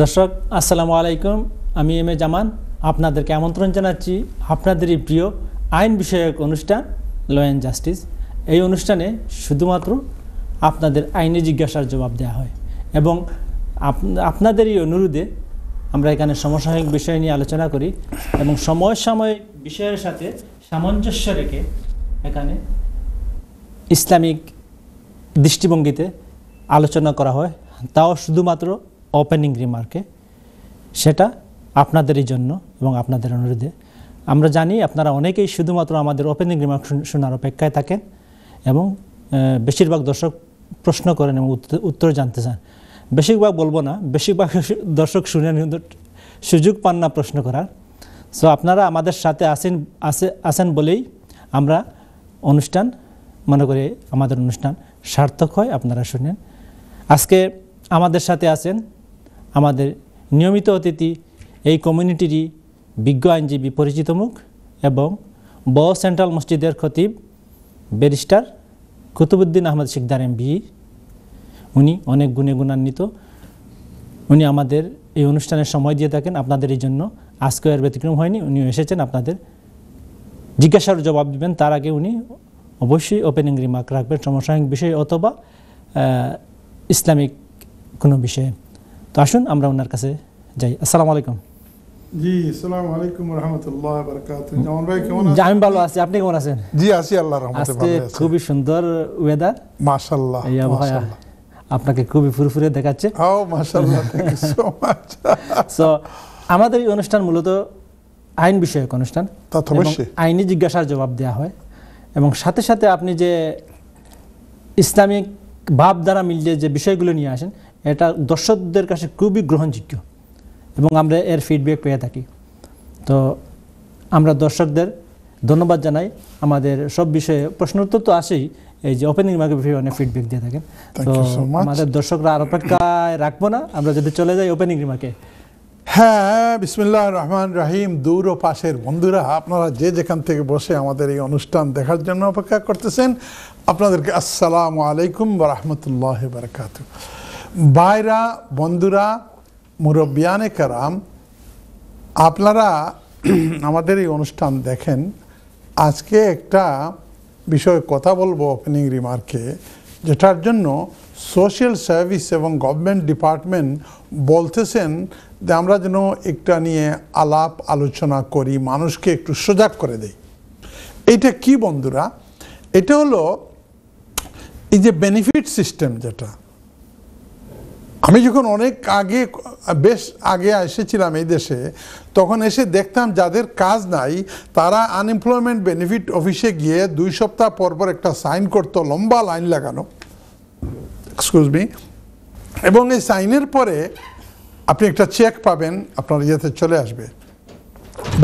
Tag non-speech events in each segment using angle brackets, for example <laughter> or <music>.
দর্শক আসসালামু আলাইকুম আমি এম এ জামান আপনাদেরকে আমন্ত্রণ জানাচ্ছি আপনাদেরই প্রিয় আইন বিষয়ক অনুষ্ঠান ল অ্যান্ড জাস্টিস এই অনুষ্ঠানে শুধুমাত্র আপনাদের আইনি জিজ্ঞাসার জবাব দেওয়া হয় এবং আপনাদেরই অনুরোধে আমরা এখানে সমসাময়িক বিষয় নিয়ে আলোচনা করি এবং সমসাময়িক বিষয়ের সাথে সামঞ্জস্য রেখে এখানে ইসলামিক দৃষ্টিভঙ্গিতে আলোচনা করা হয় তাও শুধুমাত্র ওপেনিং রিমার্কে সেটা আপনাদেরই জন্য এবং আপনাদের অনুরোধে আমরা জানি আপনারা অনেকেই শুধুমাত্র আমাদের ওপেনিং রিমার্ক শোনার অপেক্ষায় থাকেন এবং বেশিরভাগ দর্শক প্রশ্ন করেন এবং উত্তর জানতে চান বেশিরভাগ বলবো না বেশিরভাগ <laughs> দর্শক শুনেন সুযোগ পান না প্রশ্ন করার সো আপনারা আমাদের সাথে আসেন আসে আসেন বলেই আমরা অনুষ্ঠান মনে করি আমাদের অনুষ্ঠান সার্থক হয় আপনারা শুনেন আজকে আমাদের সাথে আছেন আমাদের নিয়মিত অতিথি এই কমিউনিটিরই বিজ্ঞ আইনজীবী পরিচিত মুখ এবং ব সেন্ট্রাল মসজিদের খতিব ব্যারিস্টার কুতুবুদ্দিন আহমদ শিকদার বি উনি অনেক গুণে গুণান্বিত উনি আমাদের এই অনুষ্ঠানের সময় দিয়ে থাকেন আপনাদের এই জন্য আজকে আর ব্যতিক্রম হয়নি উনি এসেছেন আপনাদের জিজ্ঞাসার জবাব দেবেন তার আগে উনি অবশ্যই ওপেনিং রিমার্ক রাখবেন সমসাময়িক বিষয়ে অথবা ইসলামিক কোনো বিষয়ে তো আসুন আমরা ওনার কাছে যাই আসসালামু আলাইকুম জি আসসালামু আলাইকুম রাহমাতুল্লাহ বারাকাতুহু জামান ভাই কেমন আছেন আমি ভালো আছি আপনি কেমন আছেন জি আছি আল্লাহর রহমতে ভালো আছি আজকে খুবই সুন্দর ওয়েদার মাশাআল্লাহ এই আপনাকে খুবই ফুরফুরে দেখাচ্ছে ও মাশাআল্লাহ thank you so much so আমাদের এই অনুষ্ঠান মূলত আইন বিষয়ক অনুষ্ঠান তা আইনি জিজ্ঞাসার জবাব দেওয়া হয় এবং সাথে সাথে আপনি যে ইসলামিক ভাব দ্বারা মিলিয়ে যে বিষয়গুলো নিয়ে আসেন এটা দর্শকদের কাছে খুবই গ্রহণযোগ্য এবং আমরা এর ফিডব্যাক পেয়ে থাকি তো আমরা দর্শকদের ধন্যবাদ জানাই আমাদের সব বিষয়ে প্রশ্ন উত্তর তো আসেই এই যে ওপেনিং বিষয়ে অনেক ফিডব্যাক দিয়ে থাকেন তো আমাদের দর্শকরা আর অপেক্ষায় রাখবো না আমরা যদি চলে যাই ওপেনিং রিমাকে হ্যাঁ বিসমুল্লাহ রহমান রাহিম দূর ও পাশের বন্ধুরা আপনারা যে যেখান থেকে বসে আমাদের এই অনুষ্ঠান দেখার জন্য অপেক্ষা করতেছেন আপনাদেরকে আসসালামু আলাইকুম রহমতুল্লাহ বারকাতু বাইরা বন্ধুরা মুরব্বিয়ানে কারাম আপনারা আমাদের এই অনুষ্ঠান দেখেন আজকে একটা বিষয়ে কথা বলবো ওপেনিং রিমার্কে যেটার জন্য সোশ্যাল সার্ভিস এবং গভর্নমেন্ট ডিপার্টমেন্ট বলতেছেন যে আমরা যেন একটা নিয়ে আলাপ আলোচনা করি মানুষকে একটু সজাগ করে দেই এটা কি বন্ধুরা এটা হলো এই যে বেনিফিট সিস্টেম যেটা আমি যখন অনেক আগে বেশ আগে এসেছিলাম এই দেশে তখন এসে দেখতাম যাদের কাজ নাই তারা আনএমপ্লয়মেন্ট বেনিফিট অফিসে গিয়ে দুই সপ্তাহ পর পর একটা সাইন করতো লম্বা লাইন লাগানো এক্সকিউজ মি এবং এই সাইনের পরে আপনি একটা চেক পাবেন আপনার ইয়েতে চলে আসবে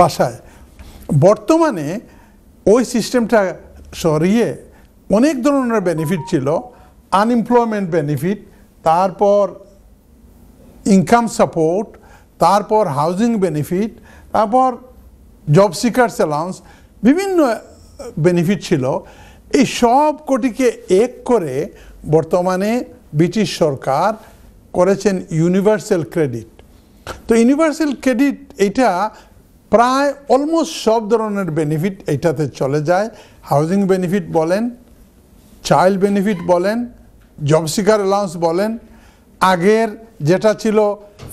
বাসায় বর্তমানে ওই সিস্টেমটা সরিয়ে অনেক ধরনের বেনিফিট ছিল আনএমপ্লয়মেন্ট বেনিফিট তারপর ইনকাম সাপোর্ট তারপর হাউজিং বেনিফিট তারপর জব সিকার্স অ্যালাউন্স বিভিন্ন বেনিফিট ছিল এই সব কোটিকে এক করে বর্তমানে ব্রিটিশ সরকার করেছেন ইউনিভার্সাল ক্রেডিট তো ইউনিভার্সাল ক্রেডিট এটা প্রায় অলমোস্ট সব ধরনের বেনিফিট এটাতে চলে যায় হাউজিং বেনিফিট বলেন চাইল্ড বেনিফিট বলেন জব সিকার অ্যালাউন্স বলেন আগের যেটা ছিল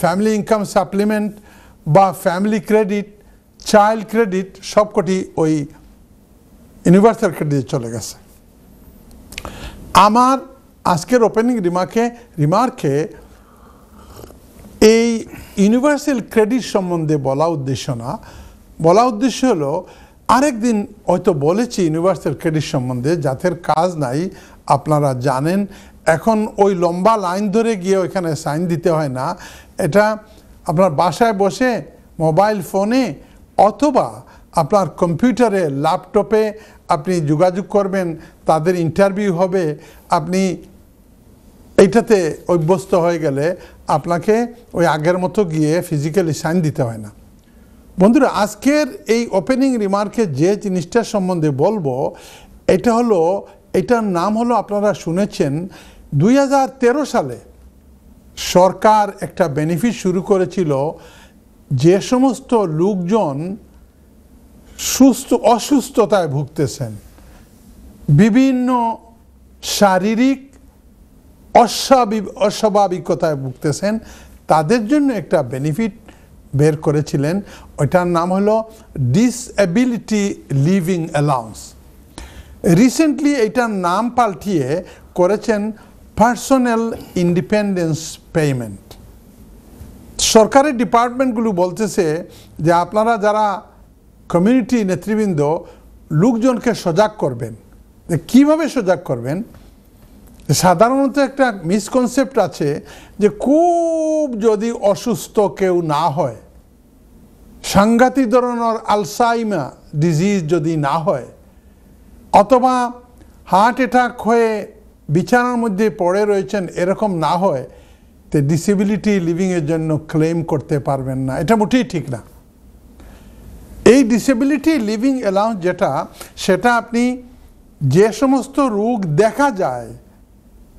ফ্যামিলি ইনকাম সাপ্লিমেন্ট বা ফ্যামিলি ক্রেডিট চাইল্ড ক্রেডিট সবকটি ওই ইউনিভার্সাল ক্রেডিটে চলে গেছে আমার আজকের ওপেনিং রিমার্কে রিমার্কে এই ইউনিভার্সাল ক্রেডিট সম্বন্ধে বলা উদ্দেশ্য না বলা উদ্দেশ্য হলো আরেকদিন হয়তো বলেছি ইউনিভার্সাল ক্রেডিট সম্বন্ধে যাদের কাজ নাই আপনারা জানেন এখন ওই লম্বা লাইন ধরে গিয়ে ওইখানে সাইন দিতে হয় না এটা আপনার বাসায় বসে মোবাইল ফোনে অথবা আপনার কম্পিউটারে ল্যাপটপে আপনি যোগাযোগ করবেন তাদের ইন্টারভিউ হবে আপনি এইটাতে অভ্যস্ত হয়ে গেলে আপনাকে ওই আগের মতো গিয়ে ফিজিক্যালি সাইন দিতে হয় না বন্ধুরা আজকের এই ওপেনিং রিমার্কে যে জিনিসটার সম্বন্ধে বলবো এটা হলো এটার নাম হলো আপনারা শুনেছেন দুই সালে সরকার একটা বেনিফিট শুরু করেছিল যে সমস্ত লোকজন সুস্থ অসুস্থতায় ভুগতেছেন বিভিন্ন শারীরিক অস্বাভাবিক অস্বাভাবিকতায় ভুগতেছেন তাদের জন্য একটা বেনিফিট বের করেছিলেন ওইটার নাম হলো ডিসএবিলিটি লিভিং অ্যালাউন্স রিসেন্টলি এটার নাম পাল্টিয়ে করেছেন পার্সোনাল ইন্ডিপেন্ডেন্স পেমেন্ট সরকারি ডিপার্টমেন্টগুলো বলতেছে যে আপনারা যারা কমিউনিটি নেতৃবৃন্দ লোকজনকে সজাগ করবেন কিভাবে সজাগ করবেন সাধারণত একটা মিসকনসেপ্ট আছে যে খুব যদি অসুস্থ কেউ না হয় সাংঘাতিক ধরনের আলসাইমা ডিজিজ যদি না হয় অথবা হার্ট অ্যাটাক হয়ে বিছানার মধ্যে পড়ে রয়েছেন এরকম না হয় তে ডিসেবিলিটি লিভিংয়ের জন্য ক্লেম করতে পারবেন না এটা মোটেই ঠিক না এই ডিসেবিলিটি লিভিং অ্যালাউন্স যেটা সেটা আপনি যে সমস্ত রোগ দেখা যায়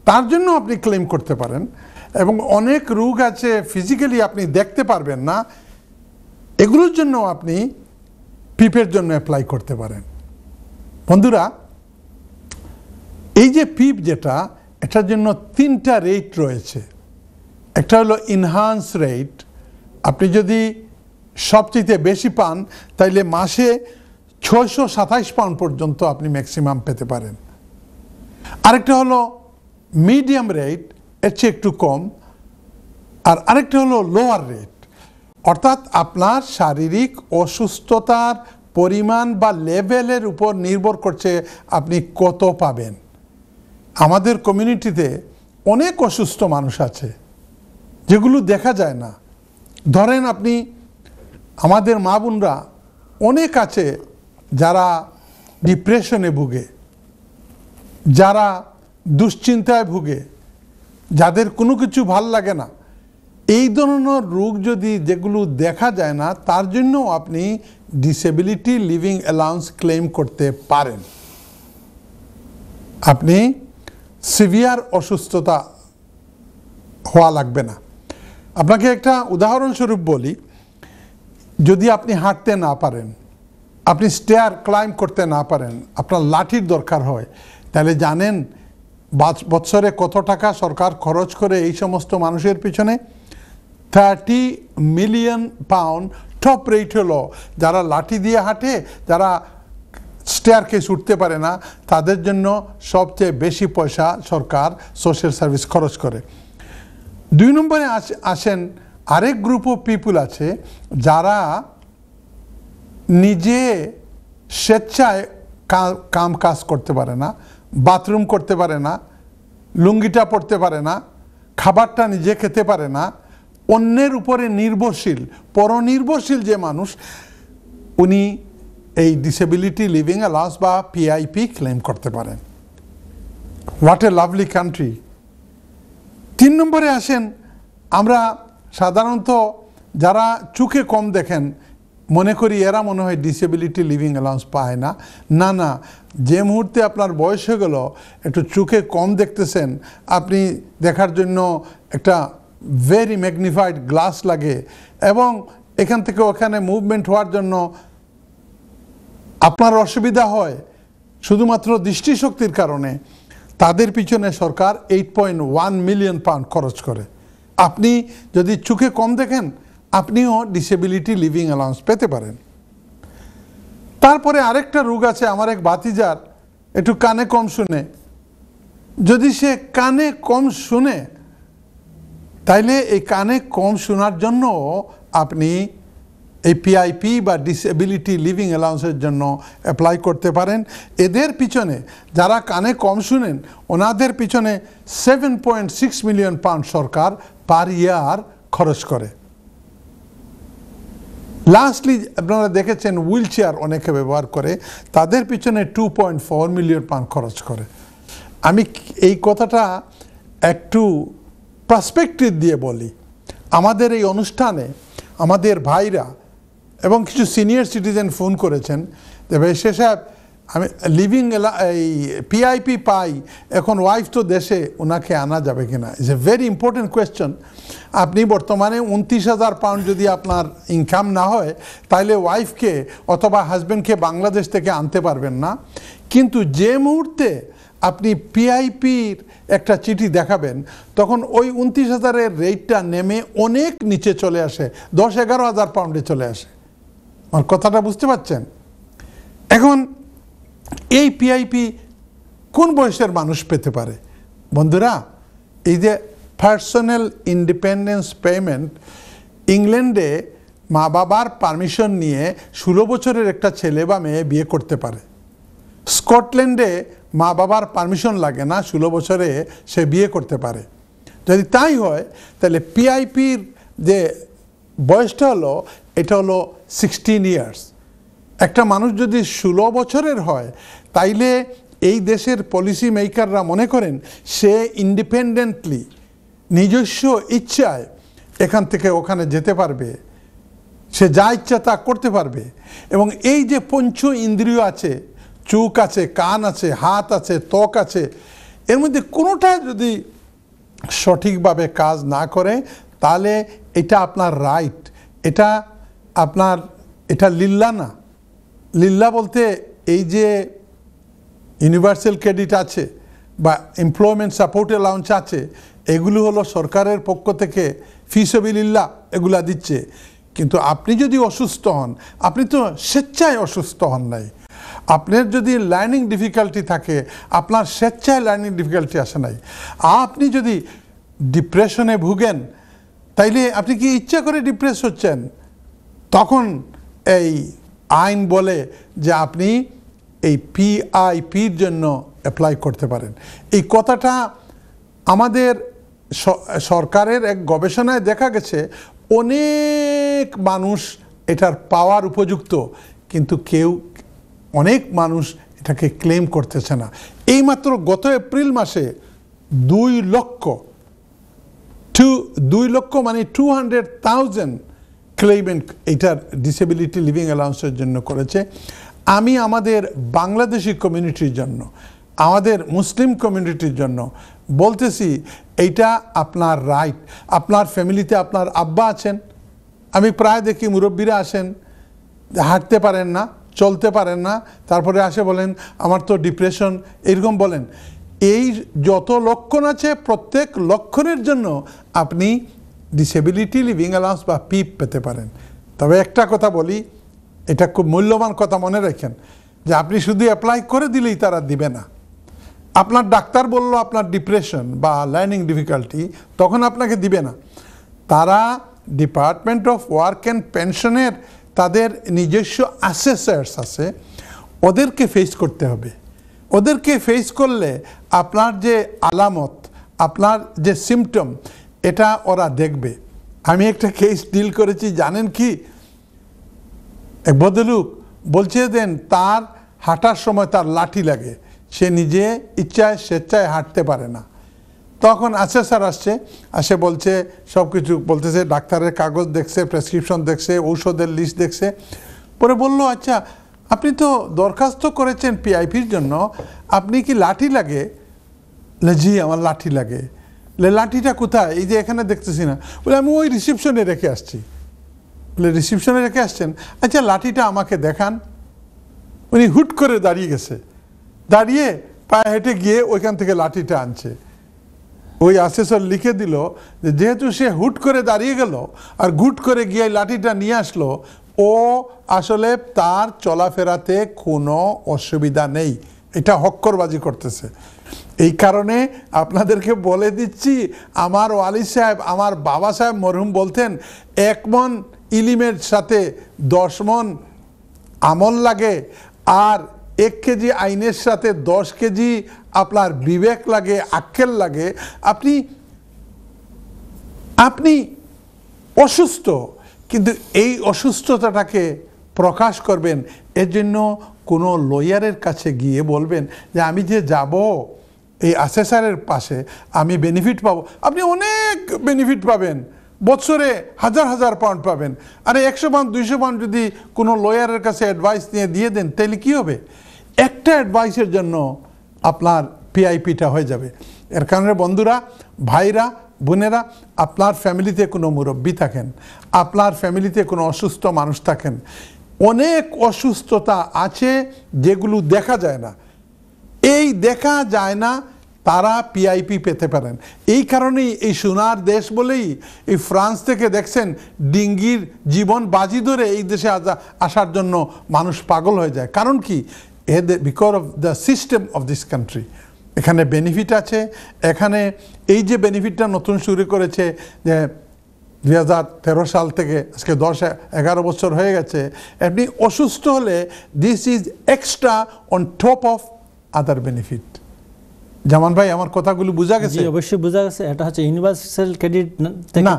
তার জন্য আপনি ক্লেম করতে পারেন এবং অনেক রোগ আছে ফিজিক্যালি আপনি দেখতে পারবেন না এগুলোর জন্য আপনি পিপের জন্য অ্যাপ্লাই করতে পারেন বন্ধুরা এই যে পিপ যেটা এটার জন্য তিনটা রেট রয়েছে একটা হলো ইনহান্স রেট আপনি যদি সবচেয়ে বেশি পান তাইলে মাসে ছয়শো সাতাইশ পাউন্ড পর্যন্ত আপনি ম্যাক্সিমাম পেতে পারেন আরেকটা হলো মিডিয়াম রেট এর চেয়ে একটু কম আর আরেকটা হলো লোয়ার রেট অর্থাৎ আপনার শারীরিক অসুস্থতার পরিমাণ বা লেভেলের উপর নির্ভর করছে আপনি কত পাবেন আমাদের কমিউনিটিতে অনেক অসুস্থ মানুষ আছে যেগুলো দেখা যায় না ধরেন আপনি আমাদের মা বোনরা অনেক আছে যারা ডিপ্রেশনে ভুগে যারা দুশ্চিন্তায় ভুগে যাদের কোনো কিছু ভাল লাগে না এই ধরনের রোগ যদি যেগুলো দেখা যায় না তার জন্য আপনি ডিসেবিলিটি লিভিং অ্যালাউন্স ক্লেম করতে পারেন আপনি সিভিয়ার অসুস্থতা হওয়া লাগবে না আপনাকে একটা উদাহরণস্বরূপ বলি যদি আপনি হাঁটতে না পারেন আপনি স্টেয়ার ক্লাইম্ব করতে না পারেন আপনার লাঠির দরকার হয় তাহলে জানেন বৎসরে কত টাকা সরকার খরচ করে এই সমস্ত মানুষের পিছনে thirty million pound top rate হলো যারা লাঠি দিয়ে হাঁটে যারা স্টেয়ার কেস উঠতে পারে না তাদের জন্য সবচেয়ে বেশি পয়সা সরকার সোশ্যাল সার্ভিস খরচ করে দুই নম্বরে আসেন আরেক গ্রুপ অফ পিপুল আছে যারা নিজে স্বেচ্ছায় কাম কাজ করতে পারে না বাথরুম করতে পারে না লুঙ্গিটা পড়তে পারে না খাবারটা নিজে খেতে পারে না অন্যের উপরে নির্ভরশীল পরনির্ভরশীল যে মানুষ উনি এই ডিসেবিলিটি লিভিং অ্যালাউন্স বা পিআইপি ক্লেম করতে পারেন হোয়াট এ লাভলি কান্ট্রি তিন নম্বরে আসেন আমরা সাধারণত যারা চোখে কম দেখেন মনে করি এরা মনে হয় ডিসেবিলিটি লিভিং অ্যালাউন্স পায় না না না যে মুহূর্তে আপনার বয়স হয়ে গেল একটু চোখে কম দেখতেছেন আপনি দেখার জন্য একটা ভেরি ম্যাগনিফাইড গ্লাস লাগে এবং এখান থেকে ওখানে মুভমেন্ট হওয়ার জন্য আপনার অসুবিধা হয় শুধুমাত্র দৃষ্টিশক্তির কারণে তাদের পিছনে সরকার eight point one million pound খরচ করে আপনি যদি চোখে কম দেখেন আপনিও ডিসেবিলিটি লিভিং অ্যালাউন্স পেতে পারেন তারপরে আরেকটা রোগ আছে আমার এক বাতিজার একটু কানে কম শুনে যদি সে কানে কম শুনে তাইলে এই কানে কম শোনার জন্য আপনি এই পিআইপি বা ডিসএবিলিটি লিভিং অ্যালাউন্সের জন্য অ্যাপ্লাই করতে পারেন এদের পিছনে যারা কানে কম শুনেন ওনাদের পিছনে seven point six million pound সরকার পার ইয়ার খরচ করে লাস্টলি আপনারা দেখেছেন হুইল চেয়ার অনেকে ব্যবহার করে তাদের পিছনে two point four million pound খরচ করে আমি এই কথাটা একটু প্রাসপেক্টিভ দিয়ে বলি আমাদের এই অনুষ্ঠানে আমাদের ভাইরা এবং কিছু সিনিয়র সিটিজেন ফোন করেছেন যে ভাই সে সাহেব আমি লিভিং এই পিআইপি পাই এখন ওয়াইফ তো দেশে ওনাকে আনা যাবে কিনা is a very important question আপনি বর্তমানে উনত্রিশ হাজার পাউন্ড যদি আপনার ইনকাম না হয় তাহলে ওয়াইফকে অথবা হাজব্যান্ডকে বাংলাদেশ থেকে আনতে পারবেন না কিন্তু যে মুহূর্তে আপনি পিআইপির একটা চিঠি দেখাবেন তখন ওই উনত্রিশ হাজারের রেটটা নেমে অনেক নিচে চলে আসে দশ এগারো হাজার পাউন্ডে চলে আসে আমার কথাটা বুঝতে পারছেন এখন এই পিআইপি কোন বয়সের মানুষ পেতে পারে বন্ধুরা এই যে পার্সোনাল ইন্ডিপেন্ডেন্স পেমেন্ট ইংল্যান্ডে মা বাবার পারমিশন নিয়ে ষোলো বছরের একটা ছেলে বা মেয়ে বিয়ে করতে পারে স্কটল্যান্ডে মা বাবার পারমিশন লাগে না ষোলো বছরে সে বিয়ে করতে পারে যদি তাই হয় তাহলে পিআইপির যে বয়সটা হলো এটা হলো সিক্সটিন ইয়ার্স একটা মানুষ যদি ষোলো বছরের হয় তাইলে এই দেশের পলিসি মেকাররা মনে করেন সে ইন্ডিপেন্ডেন্টলি নিজস্ব ইচ্ছায় এখান থেকে ওখানে যেতে পারবে সে যা ইচ্ছা তা করতে পারবে এবং এই যে পঞ্চ ইন্দ্রিয় আছে চোখ আছে কান আছে হাত আছে ত্বক আছে এর মধ্যে কোনোটা যদি সঠিকভাবে কাজ না করে তাহলে এটা আপনার রাইট এটা আপনার এটা লিল্লা না লিল্লা বলতে এই যে ইউনিভার্সাল ক্রেডিট আছে বা এমপ্লয়মেন্ট সাপোর্ট অ্যালাউন্স আছে এগুলো হলো সরকারের পক্ষ থেকে ফিসবিল্লা এগুলা দিচ্ছে কিন্তু আপনি যদি অসুস্থ হন আপনি তো স্বেচ্ছায় অসুস্থ হন নাই আপনার যদি লার্নিং ডিফিকাল্টি থাকে আপনার স্বেচ্ছায় লার্নিং ডিফিকাল্টি আসে নাই আপনি যদি ডিপ্রেশনে ভুগেন তাইলে আপনি কি ইচ্ছা করে ডিপ্রেস হচ্ছেন তখন এই আইন বলে যে আপনি এই পিআইপির জন্য অ্যাপ্লাই করতে পারেন এই কথাটা আমাদের সরকারের এক গবেষণায় দেখা গেছে অনেক মানুষ এটার পাওয়ার উপযুক্ত কিন্তু কেউ অনেক মানুষ এটাকে ক্লেম করতেছে না এইমাত্র গত এপ্রিল মাসে দুই লক্ষ টু দুই লক্ষ মানে টু হান্ড্রেড থাউজেন্ড ক্লেইমেন্ট এটার ডিসেবিলিটি লিভিং অ্যালাউন্সের জন্য করেছে আমি আমাদের বাংলাদেশি কমিউনিটির জন্য আমাদের মুসলিম কমিউনিটির জন্য বলতেছি এইটা আপনার রাইট আপনার ফ্যামিলিতে আপনার আব্বা আছেন আমি প্রায় দেখি মুরব্বীরা আসেন হাঁটতে পারেন না চলতে পারেন না তারপরে আসে বলেন আমার তো ডিপ্রেশন এরকম বলেন এই যত লক্ষণ আছে প্রত্যেক লক্ষণের জন্য আপনি ডিসেবিলিটি লিভিং অ্যালাউন্স বা পিপ পেতে পারেন তবে একটা কথা বলি এটা খুব মূল্যবান কথা মনে রাখেন যে আপনি শুধু অ্যাপ্লাই করে দিলেই তারা দিবে না আপনার ডাক্তার বলল আপনার ডিপ্রেশন বা লার্নিং ডিফিকাল্টি তখন আপনাকে দিবে না তারা ডিপার্টমেন্ট অফ ওয়ার্ক অ্যান্ড পেনশনের তাদের নিজস্ব অ্যাসেসার্স আছে ওদেরকে ফেস করতে হবে ওদেরকে ফেস করলে আপনার যে আলামত আপনার যে সিমটম এটা ওরা দেখবে আমি একটা কেস ডিল করেছি জানেন কি এক বদলুক বলছে দেন তার হাঁটার সময় তার লাঠি লাগে সে নিজে ইচ্ছায় স্বেচ্ছায় হাঁটতে পারে না তখন আছে আচ্ছা স্যার আসছে আসে বলছে সব কিছু বলতেছে ডাক্তারের কাগজ দেখছে প্রেসক্রিপশন দেখছে ঔষধের লিস্ট দেখছে পরে বলল আচ্ছা আপনি তো দরখাস্ত করেছেন পিআইপির জন্য আপনি কি লাঠি লাগে জি আমার লাঠি লাগে লাঠিটা কোথায় এই যে এখানে দেখতেছি না বলে আমি ওই রিসিপশনে রেখে আসছি বলে রিসিপশনে রেখে আসছেন আচ্ছা লাঠিটা আমাকে দেখান উনি হুট করে দাঁড়িয়ে গেছে দাঁড়িয়ে পায়ে হেঁটে গিয়ে ওইখান থেকে লাঠিটা আনছে ওই আসেসর লিখে দিল যেহেতু সে হুট করে দাঁড়িয়ে গেল আর গুট করে গিয়ে লাঠিটা নিয়ে আসলো ও আসলে তার চলাফেরাতে কোনো অসুবিধা নেই এটা হক্করবাজি করতেছে এই কারণে আপনাদেরকে বলে দিচ্ছি আমার ওয়ালি সাহেব আমার বাবা সাহেব মরহুম বলতেন এক মন ইলিমের সাথে দশ মন আমল লাগে আর এক কেজি আইনের সাথে দশ কেজি আপনার বিবেক লাগে আক্কেল লাগে আপনি আপনি অসুস্থ কিন্তু এই অসুস্থতাটাকে প্রকাশ করবেন এর জন্য কোনো লয়ারের কাছে গিয়ে বলবেন যে আমি যে যাব এই আসেসারের পাশে আমি বেনিফিট পাবো আপনি অনেক বেনিফিট পাবেন বছরে হাজার হাজার পাউন্ড পাবেন আরে একশো পাউন্ড দুইশো পাউন্ড যদি কোনো লয়ারের কাছে অ্যাডভাইস নিয়ে দিয়ে দেন তাহলে কী হবে একটা অ্যাডভাইসের জন্য আপনার পিআইপিটা হয়ে যাবে এর কারণে বন্ধুরা ভাইরা বোনেরা আপনার ফ্যামিলিতে কোনো মুরব্বী থাকেন আপনার ফ্যামিলিতে কোনো অসুস্থ মানুষ থাকেন অনেক অসুস্থতা আছে যেগুলো দেখা যায় না এই দেখা যায় না তারা পিআইপি পেতে পারেন এই কারণেই এই সোনার দেশ বলেই এই ফ্রান্স থেকে দেখছেন ডিঙ্গির জীবন বাজি ধরে এই দেশে আসার জন্য মানুষ পাগল হয়ে যায় কারণ কি এ because of the system of this country এখানে বেনিফিট আছে এখানে এই যে বেনিফিটটা নতুন শুরু করেছে যে দুই হাজার তেরো সাল থেকে আজকে দশ এগারো বছর হয়ে গেছে আপনি অসুস্থ হলে this is extra on top of other benefit Zaman ভাই আমার কথাগুলো বোঝা গেছে অবশ্যই বোঝা গেছে এটা হচ্ছে ইউনিভার্সাল ক্রেডিট না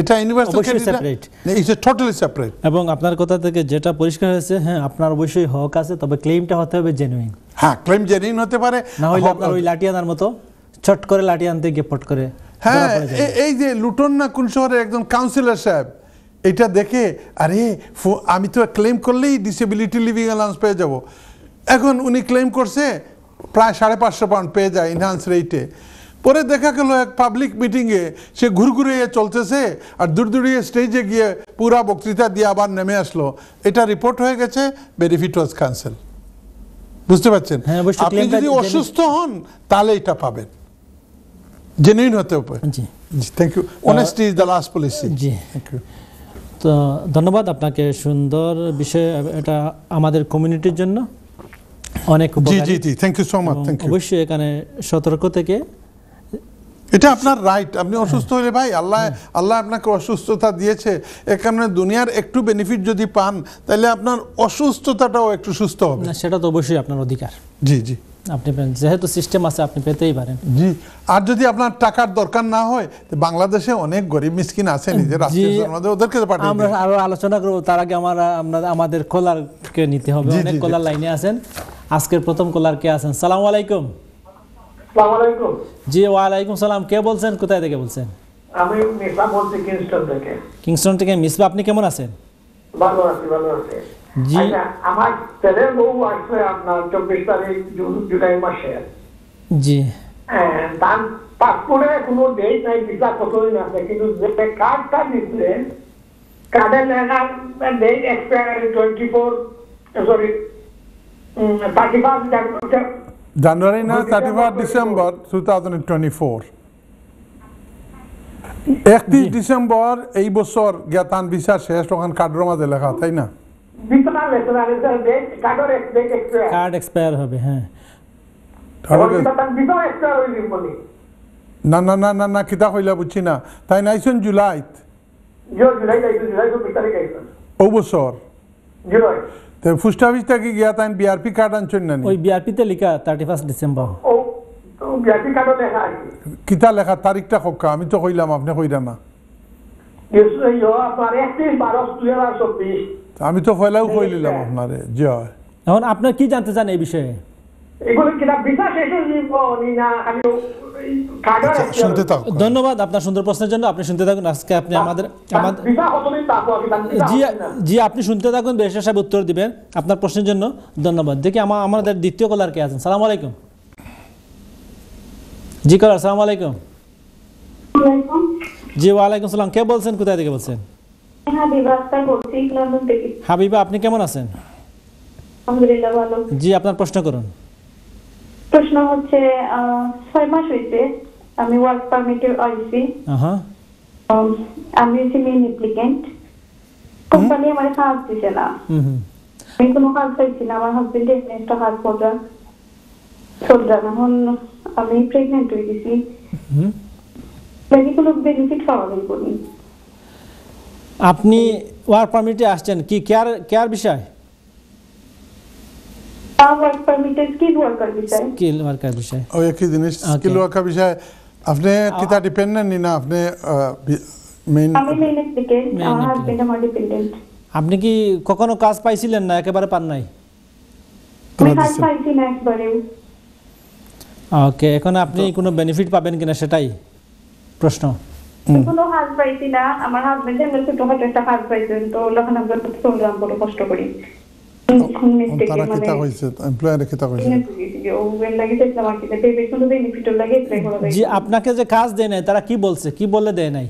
এটা universal credit separate it's totally separate এবং আপনার কথা থেকে যেটা পরিষ্কার হয়েছে হ্যাঁ আপনার অবশ্যই হক আছে তবে ক্লেমটা হতে হবে জেনুইন হ্যাঁ ক্লেম জেনুইন হতে পারে না হলে আপনার ওই আনার মতো ছট করে লাঠি আনতে গিয়ে পট করে হ্যাঁ এই যে লুটন না কোন শহরের একজন কাউন্সিলর সাহেব এটা দেখে আরে আমি তো ক্লেম করলেই ডিসেবিলিটি লিভিং অ্যালাউন্স পেয়ে যাবো এখন উনি ক্লেম করছে প্রায় সাড়ে পাঁচশো পাউন্ড পেয়ে যায় ইনহান্স রেটে পরে দেখা গেল এক পাবলিক মিটিংয়ে সে ঘুরঘুরিয়ে চলতেছে আর দূর দূরিয়ে স্টেজে গিয়ে পুরা বক্তৃতা দিয়ে আবার নেমে আসলো এটা রিপোর্ট হয়ে গেছে বেনিফিট ওয়াজ ক্যান্সেল বুঝতে পারছেন হ্যাঁ, আপনি যদি অসুস্থ হন তাহলে এটা পাবেন জেনুইন হতে হবে জি জি thank you honesty is the last policy জি থ্যাংক ইউ তো ধন্যবাদ আপনাকে সুন্দর বিষয় এটা আমাদের কমিউনিটির জন্য অনেক জি জি জি thank you so much thank you অবশ্যই এখানে সতর্ক থেকে এটা আপনার রাইট আপনি অসুস্থ হলে ভাই আল্লাহ আল্লাহ আপনাকে অসুস্থতা দিয়েছে এ কারণে দুনিয়ার একটু বেনিফিট যদি পান তাহলে আপনার অসুস্থতাটাও একটু সুস্থ হবে না সেটা তো অবশ্যই আপনার অধিকার জি জি আপনি যেহেতু সিস্টেম আছে আপনি পেতেই পারেন জি আর যদি আপনার টাকার দরকার না হয় বাংলাদেশে অনেক গরিব মিসকিন আছে নিজের রাষ্ট্রের ওদেরকে পাঠিয়ে আমরা আরো আলোচনা করব তার আগে আমরা আমাদের কলারকে নিতে হবে অনেক কলার লাইনে আছেন আজকের প্রথম কলার কে আছেন সালাম আলাইকুম জি ওয়ালাইকুম সালাম কে বলছেন কোথায় থেকে বলছেন আমি কিংস্টন থেকে মিসবা আপনি কেমন আছেন আচ্ছা, আমার বউ আসবে আপনার চব্বিশ তারিখ জি হ্যাঁ, কোনো ডেট নাই কিন্তু যে কার্ডের twenty January January na 31 December 2024 একত্রিশ ডিসেম্বর এই বছর জ্ঞাতান বিচার শেষ তখন কার্ডের মাঝে লেখা তাই না কার্ড এক্সপায়ার হবে হ্যাঁ না না না না না কিতা হইলা বুঝছি না তাই নাইছেন জুলাইত ও বছর তাহলে পোস্ট অফিস থেকে গিয়া তাই বিআরপি কার্ড আনছেন না ওই বিআরপিতে লেখা থার্টি ফার্স্ট ডিসেম্বর বিআরপি কার্ডও লেখা আছে কিতা লেখা তারিখটা কক্কা আমি তো কইলাম আপনি কইরা না আমি তো ফয়লাও কই নিলাম আপনারে জয় এখন আপনার কি জানতে চান এই বিষয়ে এগুলো কিনা বিকাশ এসে না আমি আচ্ছা, ধন্যবাদ আপনার সুন্দর প্রশ্নের জন্য আপনি শুনতে থাকুন আজকে আপনি হ্যাঁ। আমাদের হ্যাঁ, জি জি আপনি শুনতে থাকুন বেশ সাহেব উত্তর দিবেন আপনার প্রশ্নের জন্য ধন্যবাদ দেখি আমার আমাদের দ্বিতীয় কলার কে আছেন সালাম আলাইকুম জি কলার সালাম আলাইকুম জি ওয়ালাইকুম সালাম কে বলছেন কোথায় থেকে বলছেন হ্যাঁ, হাবিবা আপনি কেমন আছেন জি আপনার প্রশ্ন করুন প্রশ্ন হচ্ছে ছয় মাস হয়েছে আমি ওয়ার্ক পারমিটে আমি হচ্ছে মেন অ্যাপ্লিকেন্ট কোম্পানি আমার কাজ দিছে না আমি কোনো কাজ পাইছি না আমার হাজবেন্ড একটা এখন আমি প্রেগনেন্ট হয়ে গেছি বাকি কোনো বেনিফিট পাওয়া যায় আপনি ওয়ার্ক পারমিটে আসছেন কি কেয়ার কেয়ার বিষয় স্কিল ওয়ার্কার বিষয় ও একই জিনিস স্কিল ওয়ার্কার বিষয় আপনি oh. কিতা ডিপেন্ডেন্ট না আপনি মেইন uh, আমি মেইন অ্যাপ্লিকেন্ট আমার হাজবেন্ড ডিপেন্ডেন্ট আপনি কি কখনো কাজ পাইছিলেন না একেবারে পান নাই ওকে এখন আপনি কোনো বেনিফিট পাবেন কিনা সেটাই প্রশ্ন কোনো হাজ পাইছি না আমার হাজবেন্ড ছোটখাটো একটা হাজ পাইছেন তো লখন আমরা সংগ্রাম করে কষ্ট করি তারা মানে এমপ্লয়ারে জি আপনাকে যে কাজ দেয় নাই তারা কি বলছে কি বলে দেয় নাই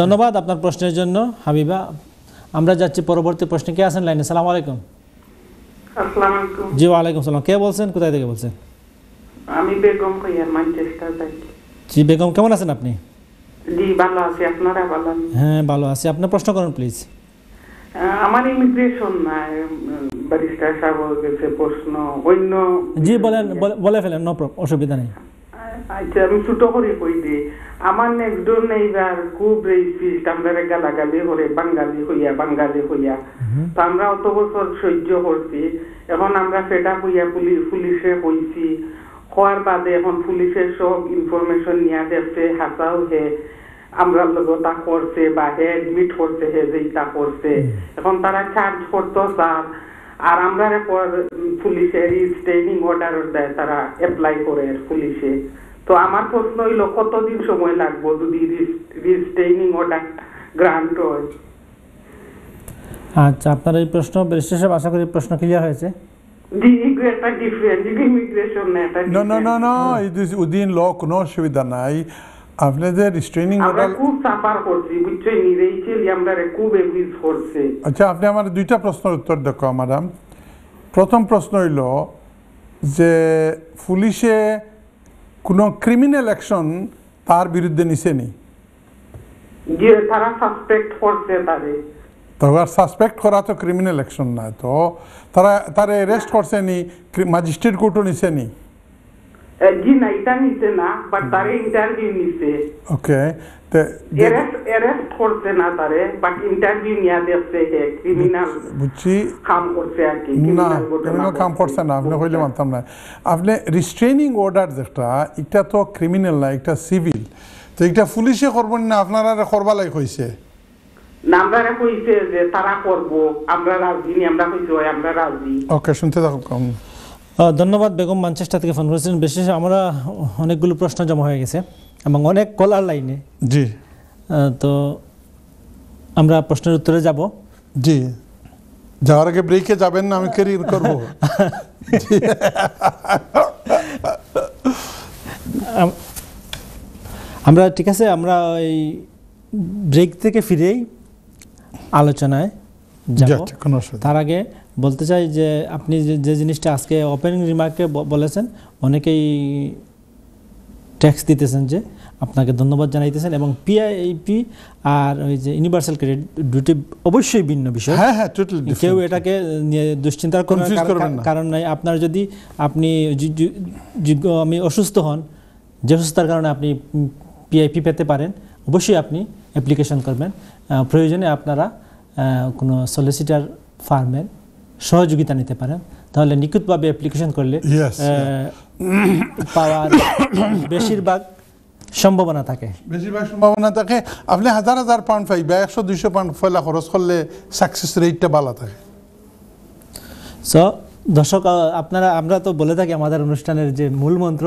ধন্যবাদ আপনার প্রশ্নের জন্য হাবিবা আমরা যাচ্ছি পরবর্তী প্রশ্নে কে আছেন লাইনে সালাম আলাইকুম জি ওয়ালাইকুম সালাম কে বলছেন কোথায় থেকে বলছেন আমি বেগম ম্যানচেস্টার জি বেগম কেমন আছেন আপনি জি ভালো আছি আপনারা ভালো আছেন হ্যাঁ ভালো আছি আপনি প্রশ্ন করুন প্লিজ আমার ইমিগ্রেশন ব্যারিস্টার সাহেব গেছে প্রশ্ন অন্য জি বলেন বলে ফেলেন নো অসুবিধা নেই আচ্ছা আমি ছোট করে কই আমার খুব আমরা গালাগালি করে বাঙালি হইয়া বাঙালি হইয়া তো আমরা অত বছর সহ্য করছি এখন আমরা সেটা হইয়া পুলিশে হইছি হওয়ার বাদে এখন পুলিশের সব ইনফরমেশন নিয়ে দেখছে হাসাও হে আমরা লোক তা করছে বা হে এডমিট করছে হে যেই তা করছে এখন তারা চার্জ করতো স্যার আর আমরা এরপর পুলিশের স্টেনিং অর্ডার দেয় তারা অ্যাপ্লাই করে পুলিশে তো আমার প্রশ্ন হইল কতদিন সময় লাগবো যদি রিস্টেইনিং অর্ডার গ্রান্ট হয় আচ্ছা আপনার এই প্রশ্ন ব্যারিস্টার সাহেব আশা করি প্রশ্ন ক্লিয়ার হয়েছে Dico, different, immigration No, no, no, no, ah. it কোনো অসুবিধা নাই আপনাদের রিস্ট্রেনিং অর্ডার খুব আচ্ছা আপনি আমার দুইটা প্রশ্নের উত্তর দেখো ম্যাডাম প্রথম প্রশ্ন হইল যে পুলিশে কোনো ক্রিমিনাল অ্যাকশন তার বিরুদ্ধে নিছে নি তারা সাসপেক্ট করছে তাদের তো এবার সাসপেক্ট করা তো ক্রিমিনাল অ্যাকশন না তো তারা তারা অ্যারেস্ট করছে নি ম্যাজিস্ট্রেট কোর্টও নিছে নি ওকে কাম না আপনি কইলে আপনি রিস্ট্রেনিং অর্ডার যেটা এটা তো ক্রিমিনাল না এটা সিভিল তো এটা পুলিশে করবেন না আপনারা করবা লাগে কইছে আমরা যে তারা আমরা ওকে শুনতে ধন্যবাদ বেগম মানচেস্টার থেকে ফোন করেছেন বিশেষ আমরা অনেকগুলো প্রশ্ন জমা হয়ে গেছে এবং অনেক কলার লাইনে জি তো আমরা প্রশ্নের উত্তরে যাব জি যাওয়ার আগে ব্রেকে যাবেন না আমি ক্যারিয়ার করবো আমরা ঠিক আছে আমরা ওই ব্রেক থেকে ফিরেই আলোচনায় তার আগে বলতে চাই যে আপনি যে জিনিসটা আজকে ওপেনিং রিমার্কে বলেছেন অনেকেই ট্যাক্স দিতেছেন যে আপনাকে ধন্যবাদ জানাইতেছেন এবং পিআইপি আর ওই যে ইউনিভার্সাল ক্রেডিট দুটি অবশ্যই ভিন্ন বিষয় হ্যাঁ হ্যাঁ কেউ এটাকে নিয়ে দুশ্চিন্তার কারণ নাই আপনার যদি আপনি আমি অসুস্থ হন যে অসুস্থতার কারণে আপনি পিআইপি পেতে পারেন অবশ্যই আপনি অ্যাপ্লিকেশন করবেন প্রয়োজনে আপনারা কোনো সলিসিটার ফার্মের সহযোগিতা নিতে পারেন তাহলে নিখুঁতভাবে অ্যাপ্লিকেশন করলে পাওয়ার বেশিরভাগ সম্ভাবনা থাকে বেশিরভাগ সম্ভাবনা থাকে আপনি হাজার হাজার পাউন্ড বা একশো দুইশো পাউন্ড ফয়লা খরচ করলে সাকসেস রেটটা ভালো থাকে সো দর্শক আপনারা আমরা তো বলে থাকি আমাদের অনুষ্ঠানের যে মূল মন্ত্র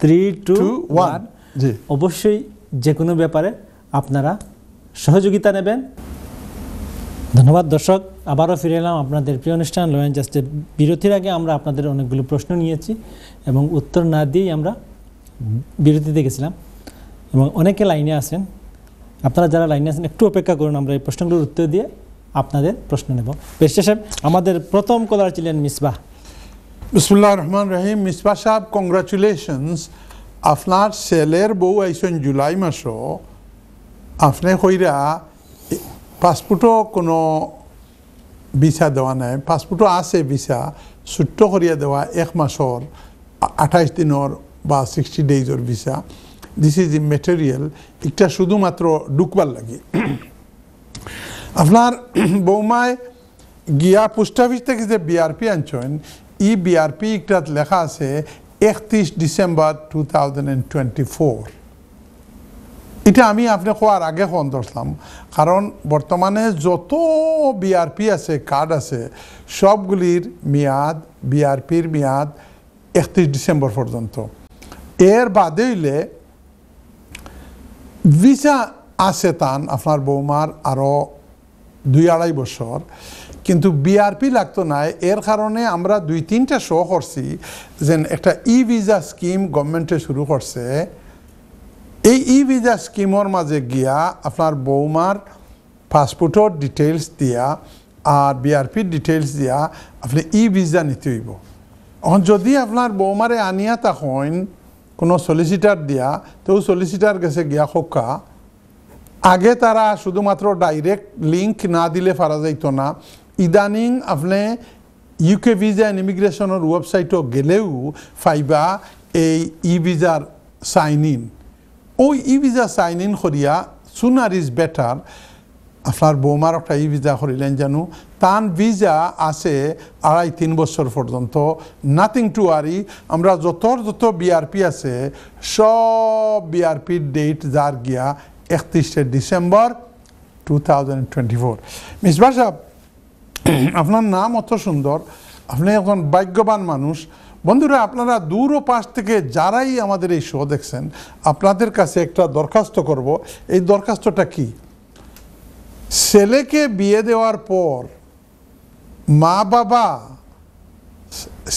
থ্রি টু ওয়ান অবশ্যই যে কোনো ব্যাপারে আপনারা সহযোগিতা নেবেন ধন্যবাদ দর্শক আবারও ফিরে এলাম আপনাদের প্রিয় অনুষ্ঠান লয়েন জাস্টের বিরতির আগে আমরা আপনাদের অনেকগুলো প্রশ্ন নিয়েছি এবং উত্তর না দিয়েই আমরা বিরতিতে গেছিলাম এবং অনেকে লাইনে আছেন আপনারা যারা লাইনে আছেন একটু অপেক্ষা করুন আমরা এই প্রশ্নগুলোর উত্তর দিয়ে আপনাদের প্রশ্ন নেব বেশ সাহেব আমাদের প্রথম কলার ছিলেন মিসবাহ বিসমুল্লাহ রহমান রহিম মিসবাহ সাহেব কংগ্রাচুলেশনস আপনার সেলের বউ আইসেন জুলাই মাসও আপনি হইরা পাসপোর্টও কোনো ভিসা দেওয়া নাই পাসপোর্টও আছে ভিসা ছোট্ট করিয়া দেওয়া এক মাসর আঠাইশ দিনের বা সিক্সটি ডেইজর ভিসা দিস ইজ ই মেটেরিয়াল এটা শুধুমাত্র ডুকবার লাগে আপনার <clears throat> বৌমায় গিয়া পোস্ট অফিস থেকে যে বিআরপি আনছেন ই বিআরপি একটাত লেখা আছে একত্রিশ December two thousand and twenty four এটা আমি আপনি কোয়ার আগে ফোন ধরলাম কারণ বর্তমানে যত বিআরপি আছে কার্ড আছে সবগুলির মেয়াদ বিআরপির মেয়াদ একত্রিশ ডিসেম্বর পর্যন্ত এর বাদে হইলে ভিসা আছে তান আপনার বৌমার আরও দুই আড়াই বছর কিন্তু বিআরপি লাগতো না এর কারণে আমরা দুই তিনটা শো করছি যে একটা ই ভিসা স্কিম গভর্নমেন্টে শুরু করছে এই ই ভিজা স্কিমৰ মাজে গিয়া আপোনাৰ বৌমাৰ পাসপোর্টর ডিটেইলছ দিয়া আর বিআরপির ডিটেলস দিয়া আপনি ই ভিজা নিতে হইব এখন যদি আপনার বৌমারে আনিয়া তখন কোনো সলিসিটার দিয়া তো সলিসিটার গেছে গিয়া খোকা আগে তারা শুধুমাত্র ডাইরেক্ট লিঙ্ক না দিলে ফারা যাইত না ইদানিং আপনি ইউকে ভিজা এন্ড ইমিগ্রেশনের ওয়েবসাইটও গেলেও ফাইবা এই ই ভিজার সাইন ইন ওই ই ভিজা সাইন ইন করিয়া সুনার ইজ বেটার আপনার বৌমার একটা ই ভিজা করিলেন জানো তান ভিজা আছে আড়াই তিন বছর পর্যন্ত নাথিং টু আরি আমরা যত যত বিআরপি আছে সব বিআরপির ডেট যার গিয়া একত্রিশে December two thousand twenty four Misba সাহেব আপনার নাম অত সুন্দর আপনি এখন ভাগ্যবান মানুষ বন্ধুরা আপনারা দূর ও পাশ থেকে যারাই আমাদের এই শো দেখছেন আপনাদের কাছে একটা দরখাস্ত করব এই দরখাস্তটা কি ছেলেকে বিয়ে দেওয়ার পর মা বাবা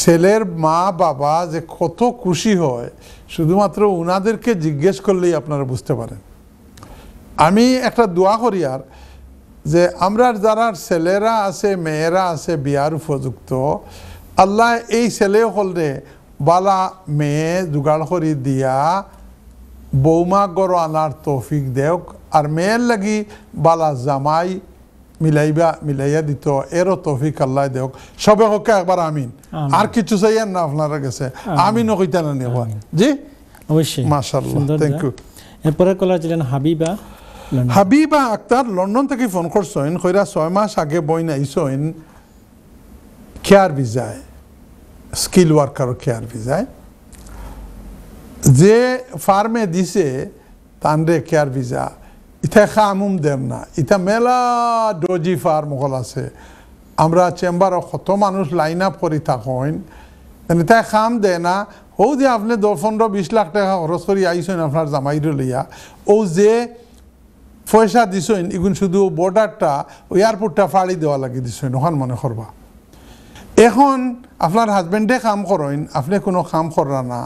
ছেলের মা বাবা যে কত খুশি হয় শুধুমাত্র উনাদেরকে জিজ্ঞেস করলেই আপনারা বুঝতে পারেন আমি একটা দোয়া করি আর যে আমরা যারা ছেলেরা আছে মেয়েরা আছে বিয়ার উপযুক্ত আল্লাহ এই ছেলে দে বালা মেয়ে জোগাড় করে দিয়া বৌমা গর আনার তৌফিক দেওক আর মেয়ের লাগি বালা জামাই মিলাইবা মিলাইয়া দিত এরও তৌফিক আল্লাহ দেওক সবে হোক একবার আমিন আর কিছু চাইয়েন না আপনার গেছে আমিনও কইতা না নেব জি অবশ্যই মাশাল্লাহ থ্যাংক ইউ এরপরে কলা ছিলেন হাবিবা হাবিবা আক্তার লন্ডন থেকে ফোন করছেন কইরা ছয় মাস আগে বই নাইছেন কেয়ার বিজায় স্কিল ওয়ার্কার কেয়ার ভিসায় যে ফার্মে দিছে তানরে কেয়ার ভিজা ইথা খামুম দেন না ইথা মেলা ডোজি ফার্ম হল আছে আমরা চেম্বার কত মানুষ লাইন আপ করি থাকেন তাই খাম দে না ও যে আপনি দশ পনেরো বিশ লাখ টাকা খরচ করি আইসেন আপনার জামাইর লইয়া ও যে পয়সা দিছেন এগুন শুধু বর্ডারটা এয়ারপোর্টটা ফাড়ি দেওয়া লাগে দিছেন ওখান মনে করবা এখন আপনার হাজব্যান্ডে কাম করেন আপনি কোনো কাম করা না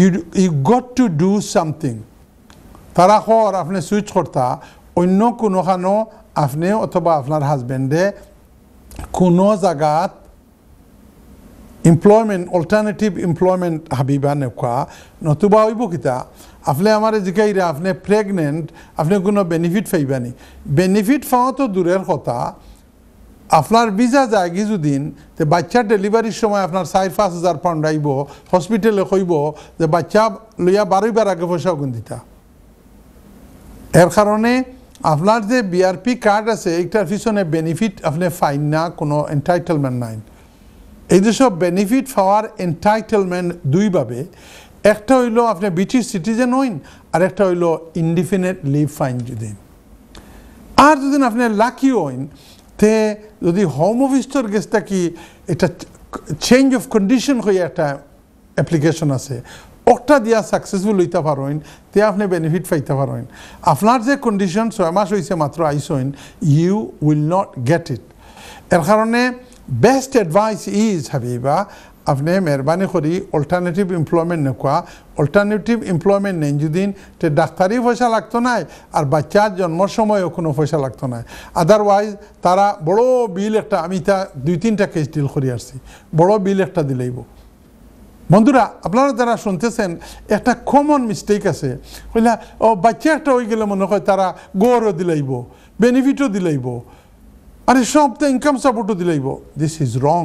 you you got to do something তারা কর আপনি সুইচ করতা অন্য কোনো খানো আপনি অথবা আপনার হাজব্যান্ডে কোনো জায়গাত এমপ্লয়মেন্ট অল্টারনেটিভ এমপ্লয়মেন্ট হাবিবা নেকুৱা নতুবা হইব কিতা আপনি আমার জিকাইরা আপনি প্রেগনেন্ট আপনি কোনো বেনিফিট ফাইবানি বেনিফিট পাওঁতো তো দূরের কথা আপনার ভিজা যায় কিছুদিন যে বাচ্চার ডেলিভারির সময় আপনার চার পাঁচ হাজার পাউন্ড আইব হসপিটালে কইব যে বাচ্চা লইয়া বারোইবার আগে পয়সাও গুণ দিতা এর কারণে আপনার যে বিআরপি কার্ড আছে এটার পিছনে বেনিফিট আপনি ফাইন না কোনো এন্টাইটেলমেন্ট নাই এই যে সব বেনিফিট পাওয়ার এন্টাইটেলমেন্ট দুইভাবে একটা হইল আপনি ব্রিটিশ সিটিজেন হইন আর একটা হইল ইনডিফিনেট লিভ ফাইন যদি আর যদি আপনি লাকি হইন তে যদি হোম অফিসটার গেসটা কি এটা চেঞ্জ অফ কন্ডিশন হয়ে একটা অ্যাপ্লিকেশন আছে ওটা দিয়া সাকসেসফুল হইতে পারেন তে আপনি বেনিফিট পাইতে পারেন আপনার যে কন্ডিশন ছয় মাস হয়েছে মাত্র আইসইন you will not get it এর কারণে বেস্ট অ্যাডভাইস ইজ হাবিবা आपने मेहरबानी करी अल्टारनेटिव एम्प्लयमेंट नकुआ अल्टारनेटिव एम्प्लयमेंट नहीं जुदिन ते डाक्तारी पैसा लगत ना और बच्चा जन्मर समय को पैसा लगत ना अदारवाइज तारा बड़ो बिल एक दुई तीन केस डिल कर बड़ो बिल एक दिलइब বন্ধুরা আপনারা যারা শুনতেছেন একটা কমন মিস্টেক আছে কইলা ও বাচ্চা একটা হয়ে গেলে মনে হয় তারা গৌরও দিলাইব বেনিফিটও দিলাইব আরে সব তো ইনকাম সাপোর্টও দিলাইব দিস ইজ রং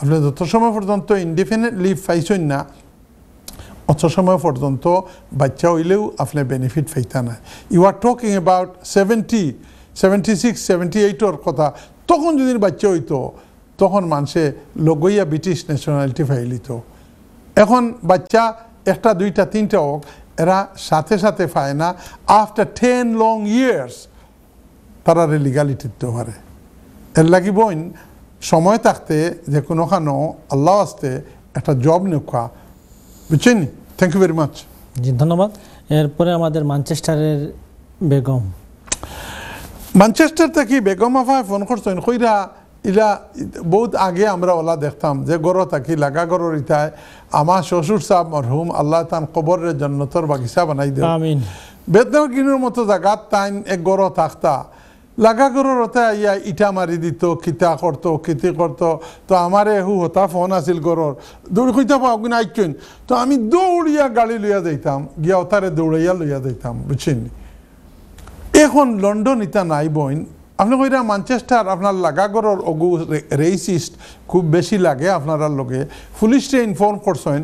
আপনি যত সময় পর্যন্ত ইনডিফিনিট লিভ পাইছেন না অত সময় পর্যন্ত বাচ্চা হইলেও আপনি বেনিফিট পাইতা না you are talking about seventy seventy six seventy এইটর কথা তখন যদি বাচ্চা হইত তখন মানুষে লগইয়া ব্রিটিশ ন্যাশনালিটি ফাইলিত এখন বাচ্চা একটা দুইটা তিনটা হোক এরা সাথে সাথে পায় না আফটার টেন লং ইয়ার্স তারা লিগালিটিতে পারে এর লাগি বইন সময় থাকতে যে কোনোখানো আল্লাহ আসতে একটা জব নেওয়া বুঝছেন থ্যাংক ইউ ভেরি মাচ জি ধন্যবাদ এরপরে আমাদের মানচেস্টারের বেগম মানচেস্টার থেকে বেগম আফায় ফোন করছেন কইরা ইলা বহুত আগে আমরা ওলা দেখতাম যে গর থাকি লাগা গর ইতায় আমার শ্বশুর সাহ মরহুম আল্লাহ তান কবরের জন্নতর বাগিচা বানাই দেয় বেদনাগিরির মতো জায়গা তাইন এক গর থাকতা লাগা গরুর হতে আইয়া ইটা মারি দিত খিতা করতো খেতে করতো তো আমার হু হতা ফোন আছিল গরর দৌড়ি খুঁজতে পাও কিনা আইকেন তো আমি দৌড়িয়া গাড়ি লইয়া যাইতাম গিয়া অতারে দৌড়াইয়া লইয়া যাইতাম বুঝছেন এখন লন্ডন ইতা নাই বইন আপনি কইরা ম্যানচেস্টার আপনার লাগাগরের অগু রেইসিস্ট খুব বেশি লাগে আপনারার লগে পুলিশে ইনফর্ম করছেন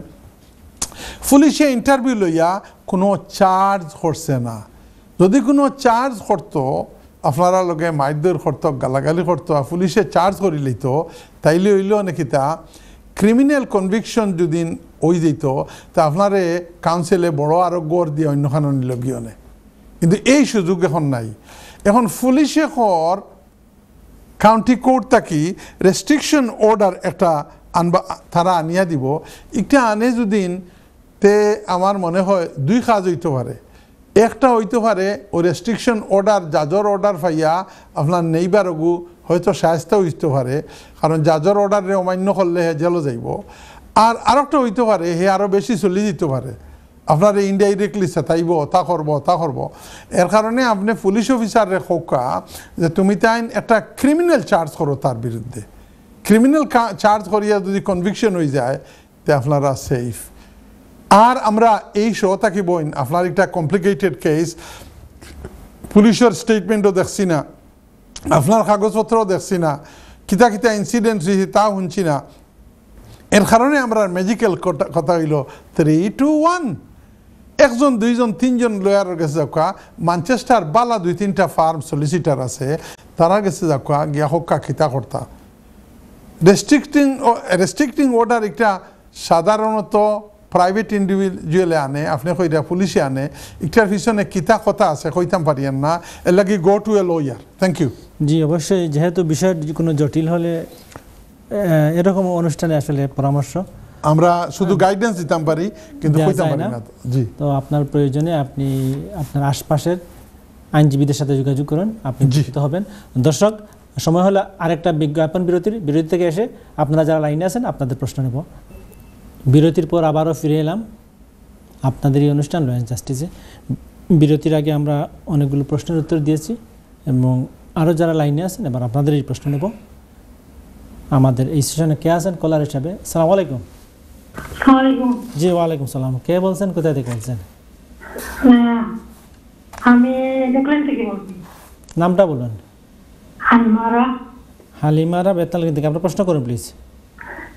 পুলিশে ইন্টারভিউ লইয়া কোনো চার্জ করছে না যদি কোনো চার্জ করতো আপনারা লগে মাইদ্যর করত গালাগালি করত পুলিশে চার্জ করি লইত তাইলে হইল নাকি তা ক্রিমিনাল কনভিকশন যদি ওই যেত তা আপনারে কাউন্সিলে বড় আরো গড় দিয়ে অন্যখানে নিল গিয়ে কিন্তু এই সুযোগ এখন নাই এখন পুলিশে হর কাউন্টি কোর্ট থাকি রেস্ট্রিকশন অর্ডার একটা আনবা তারা আনিয়া দিব একটা আনে যদি তে আমার মনে হয় দুই কাজ হইতে পারে একটা হইতে পারে ওই রেস্ট্রিকশন অর্ডার জাজর অর্ডার পাইয়া আপনার নেইবার অগু হয়তো স্বাস্থ্য হইতে পারে কারণ জাজর অর্ডারে অমান্য করলে হে জেলও যাইব আর আরেকটা হইতে পারে হে আরও বেশি চলি দিতে পারে আপনার ইনডাইরেক্টলি চেতাইব তা করব তা করব এর কারণে আপনি পুলিশ অফিসারে হোকা যে তুমি তাই একটা ক্রিমিনাল চার্জ করো তার বিরুদ্ধে ক্রিমিনাল চার্জ করিয়া যদি কনভিকশন হয়ে যায় তে আপনারা সেফ আর আমরা এই শো থাকি বইন আপনার একটা কমপ্লিকেটেড কেস পুলিশের স্টেটমেন্টও দেখছি না আপনার কাগজপত্রও দেখছি না কিতা কিতা ইনসিডেন্ট হয়েছে তা শুনছি না এর কারণে আমরা ম্যাজিক্যাল কথা হইল থ্রি টু ওয়ান একজন দুইজন তিনজন লয়ারের কাছে যাকা মানচেস্টার বালা দুই তিনটা ফার্ম সলিসিটার আছে তারা কাছে যাকা গিয়া হকা খিতা কর্তা রেস্ট্রিক্টিং রেস্ট্রিক্টিং অর্ডার একটা সাধারণত প্রাইভেট ইন্ডিভিজুয়ালে আনে আপনি কইরা পুলিশে আনে ইটার পিছনে কিতা কথা আছে কইতাম পারিয়েন না এর লাগে go to a lawyer thank you জি অবশ্যই যেহেতু বিষয় কোনো জটিল হলে এরকম অনুষ্ঠানে আসলে পরামর্শ আমরা শুধু গাইডেন্স দিতাম পারি কিন্তু কইতাম পারি না জি তো আপনার প্রয়োজনে আপনি আপনার আশপাশের আইনজীবীদের সাথে যোগাযোগ করুন আপনি জিত হবেন দর্শক সময় হলো আরেকটা বিজ্ঞাপন বিরতির বিরতি থেকে এসে আপনারা যারা লাইনে আছেন আপনাদের প্রশ্ন নেব বিরতির পর আবারও ফিরে এলাম আপনাদের এই অনুষ্ঠান লয়েন্স জাস্টিসে বিরতির আগে আমরা অনেকগুলো প্রশ্নের উত্তর দিয়েছি এবং আরও যারা লাইনে আছেন এবার আপনাদের এই প্রশ্ন নেব আমাদের এই স্টেশনে কে আছেন কলার হিসাবে সালাম আলাইকুম জি ওয়ালাইকুম সালাম কে বলছেন কোথা থেকে বলছেন আমি নামটা বলুন হালিমারা বেতাল থেকে আপনার প্রশ্ন করুন প্লিজ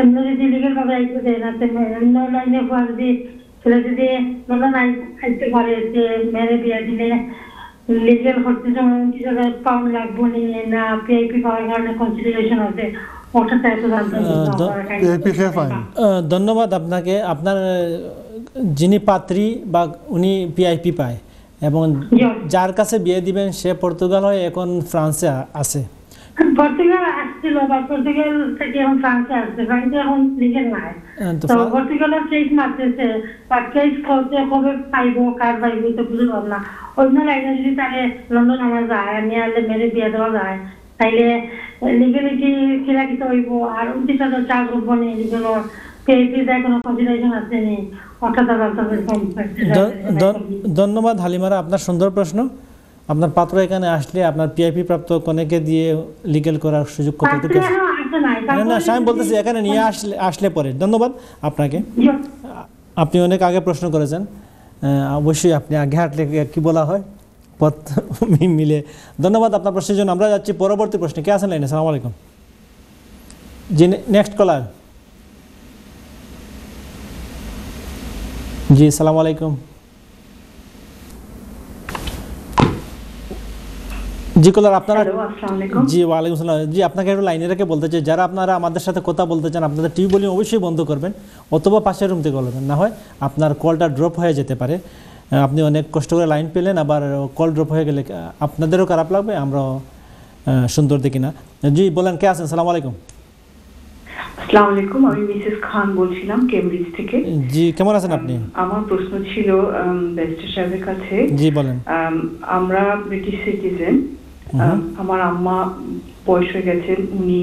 এমনি যদি লিগের ভাবে আইতে দেয় না অন্য লাইনে হওয়া যদি ছেলে যদি নতুন আইতে পারে যে মেরে বিয়া দিলে লিগেল করতে যেমন কিছু পাউন্ড লাগবো না পিআইপি পাওয়ার কারণে কনসিডারেশন আছে ধন্যবাদ আপনাকে আপনার যিনি পাত্রী বা উনি পিআইপি পায় এবং যার কাছে বিয়ে দিবেন সে পর্তুগাল হয়ে এখন ফ্রান্সে আছে পর্তুগাল আসছিল বা পর্তুগাল থেকে এখন ফ্রান্সে আসছে ফ্রান্সে এখন নাই হ্যাঁ, তো কেস মারতেছে বা কেস করতে কবে পাইব কার পাইব তো বুঝতে না অন্য লাইনে যদি তাহলে লন্ডন যায় আমি মেরে বিয়ে দেওয়া যায় তাইলে লিগেলিটি কিরা হইব আর উদ্দেশ্যে তো চা গ্রুপ বনে যেগুলো ধন্যবাদ হালিমারা আপনার সুন্দর প্রশ্ন আপনার পাত্র এখানে আসলে আপনার পিআইপি প্রাপ্ত কোনেকে দিয়ে লিগেল করার সুযোগ কত একটু না না আমি বলতেছি এখানে নিয়ে আসলে আসলে পরে ধন্যবাদ আপনাকে আপনি অনেক আগে প্রশ্ন করেছেন অবশ্যই আপনি আগে হাঁটলে কি বলা হয় পথ <laughs> মিলে ধন্যবাদ আপনার প্রশ্নের জন্য আমরা যাচ্ছি পরবর্তী প্রশ্নে কে আছেন লাইনে সালাম আলাইকুম জি নেক্সট কলার জি সালাম আলাইকুম জি কলার আপনারা জি ওয়ালাইকুম আসসালাম জি আপনাকে একটু লাইনে রেখে বলতে চাই যারা আপনারা আমাদের সাথে কথা বলতে চান আপনাদের টিভি বলি অবশ্যই বন্ধ করবেন অথবা পাশের রুম থেকে বলবেন না হয় আপনার কলটা ড্রপ হয়ে যেতে পারে আপনি অনেক কষ্ট করে লাইন পেলেন আবার কল ড্রপ হয়ে গেলে আপনাদেরও খারাপ লাগবে আমরা সুন্দর দেখি না জি বলেন কে আছেন সালাম আলাইকুম আসসালামু আলাইকুম আমি মিসেস খান বলছিলাম কেমব্রিজ থেকে জি কেমন আছেন আপনি আমার প্রশ্ন ছিল ব্যারিস্টার সাহেবের কাছে জি বলেন আমরা ব্রিটিশ সিটিজেন আমার আম্মা বয়স হয়ে গেছেন উনি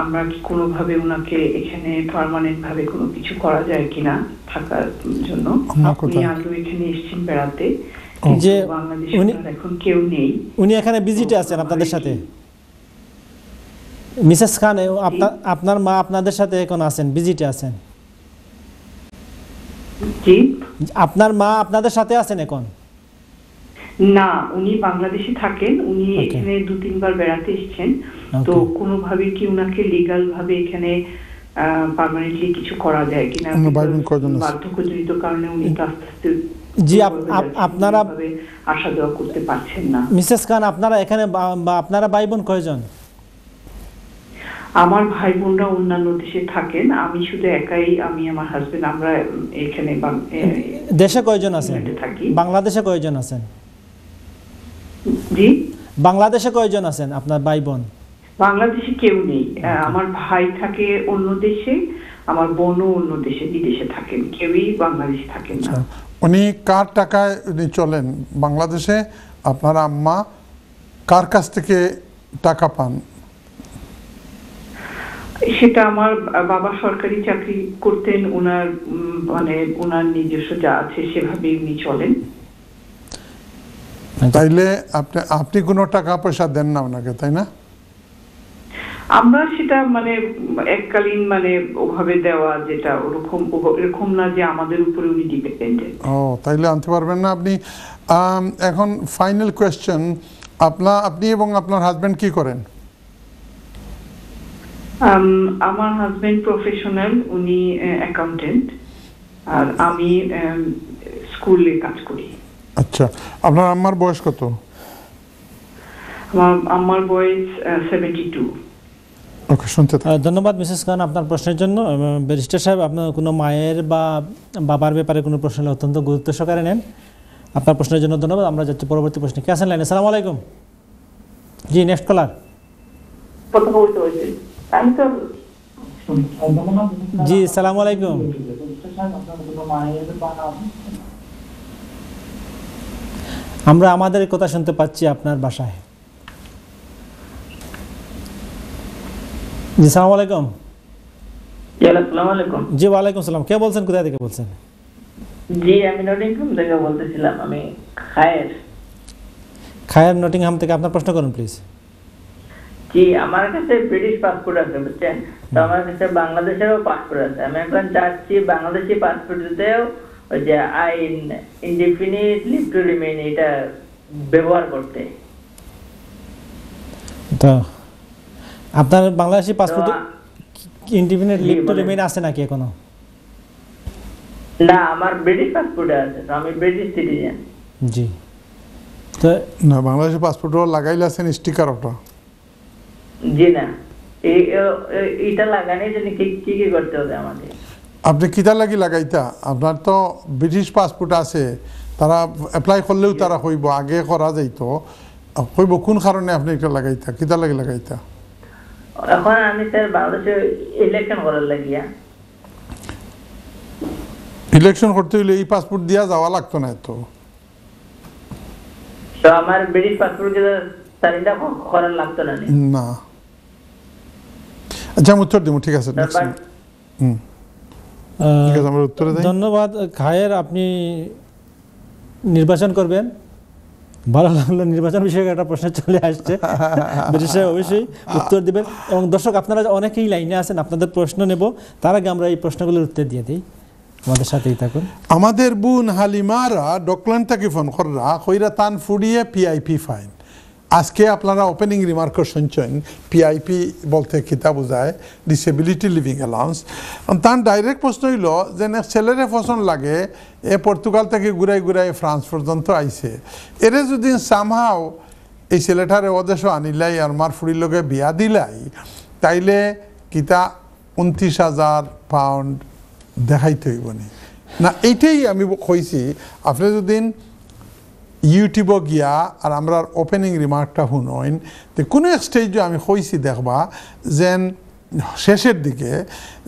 আমরা কি কোনোভাবে ওনাকে এখানে পারমানেন্ট ভাবে কোনো কিছু করা যায় কিনা থাকার জন্য আপনি আগে এখানে এসছেন বেড়াতে যে এখন কেউ নেই উনি এখানে ভিজিটে আছেন আপনাদের সাথে মিসেস খান আপনার মা আপনাদের সাথে এখন আছেন ভিজিটে আছেন আপনার মা আপনাদের সাথে আছেন এখন না উনি বাংলাদেশে থাকেন উনি এখানে দু তিনবার বেড়াতে এসছেন তো কোনোভাবে কি উনাকে লিগাল ভাবে এখানে পার্মানেন্টলি কিছু করা যায় কিনা বার্ধক্যজনিত কারণে উনি জি আপনারা করতে পারছেন না মিসেস খান আপনারা এখানে আপনারা ভাই বোন কয়জন আমার ভাই বোনরা অন্যান্য দেশে থাকেন আমি শুধু একাই আমি আমার হাজবেন্ড আমরা এখানে দেশে কয়জন আছেন থাকি বাংলাদেশে কয়জন আছেন জি বাংলাদেশে কয়জন আছেন আপনার ভাই বোন বাংলাদেশে কেউ নেই আমার ভাই থাকে অন্য দেশে আমার বোনও অন্য দেশে বিদেশে থাকেন কেউই বাংলাদেশে থাকেন না আচ্ছা, উনি কার টাকায় উনি চলেন বাংলাদেশে আপনার আম্মা কার কাছ থেকে টাকা পান সেটা আমার বাবা সরকারি চাকরি করতেন ওনার মানে ওনার নিজস্ব যা আছে সেভাবেই উনি চলেন তাইলে আপনি আপনি কোনো টাকা পয়সা দেন না ওনাকে তাই না আমরা সেটা মানে এককালীন মানে ওভাবে দেওয়া যেটা ওরকম এরকম না যে আমাদের উপরে উনি ডিপেন্ডেন্ট ও তাইলে আনতে পারবেন না আপনি এখন ফাইনাল কোয়েশ্চেন আপনা আপনি এবং আপনার হাজবেন্ড কি করেন আমার হাজবেন্ড প্রফেশনাল উনি অ্যাকাউন্টেন্ট আর আমি স্কুলে কাজ করি আচ্ছা আপনার আম্মার বয়স কত আমার বয়স 72 ওকে শুনতে ধন্যবাদ মিসেস খান আপনার প্রশ্নের জন্য ব্যারিস্টার সাহেব আপনার কোনো মায়ের বা বাবার ব্যাপারে কোনো প্রশ্ন হলে অত্যন্ত গুরুত্ব সহকারে নেন আপনার প্রশ্নের জন্য ধন্যবাদ আমরা যাচ্ছি পরবর্তী প্রশ্নে কে আছেন লাইনে সালাম আলাইকুম জি নেক্সট কলার জি সালাম আলাইকুম আমরা আমাদের কথা শুনতে পাচ্ছি আপনার বাসায় জি সালাম আলাইকুম জি ওয়ালাইকুম সালাম কে বলছেন থেকে বলছেন জি আমি নটিংহাম থেকে বলতেছিলাম আমি খায়ের খায়ের নটিংহাম থেকে আপনার প্রশ্ন করুন প্লিজ জি আমার কাছে ব্রিটিশ পাসপোর্ট আছে বুঝছেন তো আমার কাছে বাংলাদেশেরও পাসপোর্ট আছে আমি এখন চাচ্ছি বাংলাদেশি পাসপোর্ট দিতেও ওই যে আইন ইনডিফিনিটলি টু এটা ব্যবহার করতে তো আপনার বাংলাদেশি পাসপোর্টে ইনডিফিনিট লিভ টু রিমেইন আছে নাকি এখনো না আমার ব্রিটিশ পাসপোর্টে আছে তো আমি ব্রিটিশ সিটিজেন জি তো না বাংলাদেশের পাসপোর্ট লাগাইলে আছেন স্টিকার ওটা জি না এটা লাগানোর জন্য কি কি করতে হবে আমাদের আপনি কিতা লাগি লাগাইতা আপনার তো ব্রিটিশ পাসপোর্ট আছে তারা এপ্লাই করলেও তারা হইব আগে করা যাইত হইব কোন কারণে আপনি এটা লাগাইতা কিতা লাগি লাগাইতা এখন আমি স্যার বাংলাদেশে ইলেকশন করার লাগিয়া ইলেকশন করতে হইলে এই পাসপোর্ট দিয়া যাওয়া লাগতো না আমার ব্রিটিশ পাসপোর্ট কি লাগতো না না আচ্ছা উত্তর দিব ঠিক আছে নেক্সট হুম ধন্যবাদ খায়ের আপনি নির্বাচন করবেন ভালো লাগলো নির্বাচন বিষয়ে একটা প্রশ্ন চলে আসছে <laughs> বিশেষ অবশ্যই উত্তর দেবেন এবং দর্শক আপনারা অনেকেই লাইনে আছেন আপনাদের প্রশ্ন নেব তার আগে আমরা এই প্রশ্নগুলোর উত্তর দিয়ে দিই আমাদের সাথেই থাকুন আমাদের বোন হালিমারা ডকল্যান্ড থেকে ফোন কররা কইরা তান ফুড়িয়ে পিআইপি ফাইন আজকে আপনারা ওপেনিং রিমার্কও শুনছেন পিআইপি বলতে খিতা বোঝায় ডিসেবিলিটি লিভিং অ্যালাউন্স তার ডাইরেক্ট প্রশ্ন হইল যে ছেলেরে পছন্দ লাগে এ পর্তুগাল থেকে ঘুরাই ঘুরাই ফ্রান্স পর্যন্ত আইছে এরে যদি সামহাও এই ছেলেটারে অদেশ আনিলাই আর মার ফুড়ির লগে বিয়া দিলাই তাইলে কিতা উনত্রিশ হাজার পাউন্ড দেখাইতে হইব না এইটাই আমি কইছি আপনি যদি ইউটিউবও গিয়া আর আমরা ওপেনিং রিমার্কটা শুনইন তো কোনো এক স্টেজে আমি কইছি দেখবা যেন শেষের দিকে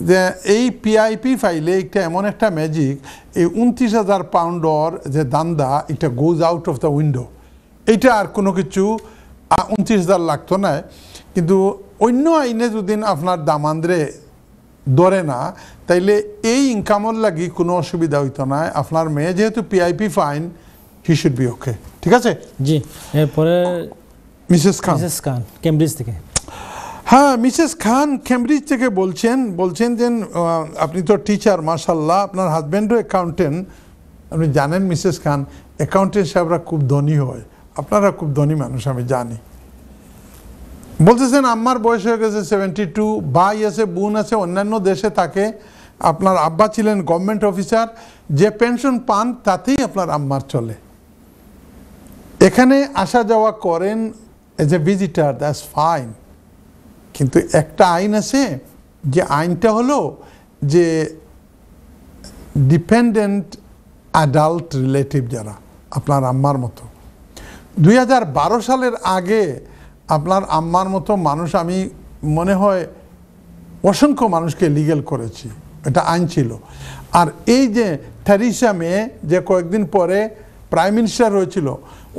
যে এই পিআইপি ফাইলে একটা এমন একটা ম্যাজিক এই উনত্রিশ হাজার পাউন্ডর যে দান্দা এটা goes out of the window এইটা আর কোনো কিছু উনত্রিশ হাজার লাগতো না কিন্তু অন্য আইনে যদি আপনার দামান্দ্রে ধরে না তাইলে এই ইনকামের লাগি কোনো অসুবিধা হইতো না আপনার মেয়ে যেহেতু PIP fine he should be okay ঠিক আছে জি এরপরে Mrs Khan Mrs Khan Cambridge থেকে হ্যাঁ মিসেস খান কেমব্রিজ থেকে বলছেন বলছেন যে আপনি তো টিচার মাসাল্লাহ আপনার হাজব্যান্ডও অ্যাকাউন্টেন্ট আপনি জানেন মিসেস খান অ্যাকাউন্টেন্ট সাহেবরা খুব ধনী হয় আপনারা খুব ধনী মানুষ আমি জানি বলতেছেন আমার বয়স হয়ে গেছে সেভেন্টি টু ভাই আছে বোন আছে অন্যান্য দেশে থাকে আপনার আব্বা ছিলেন গভর্নমেন্ট অফিসার যে পেনশন পান তাতেই আপনার আম্মার চলে এখানে আসা যাওয়া করেন as a visitor that's fine কিন্তু একটা আইন আছে যে আইনটা হলো যে ডিপেন্ডেন্ট অ্যাডাল্ট রিলেটিভ যারা আপনার আম্মার মতো দুই সালের আগে আপনার আম্মার মতো মানুষ আমি মনে হয় অসংখ্য মানুষকে লিগেল করেছি এটা আইন ছিল আর এই যে থ্যারিসা মেয়ে যে কয়েকদিন পরে প্রাইম মিনিস্টার হয়েছিল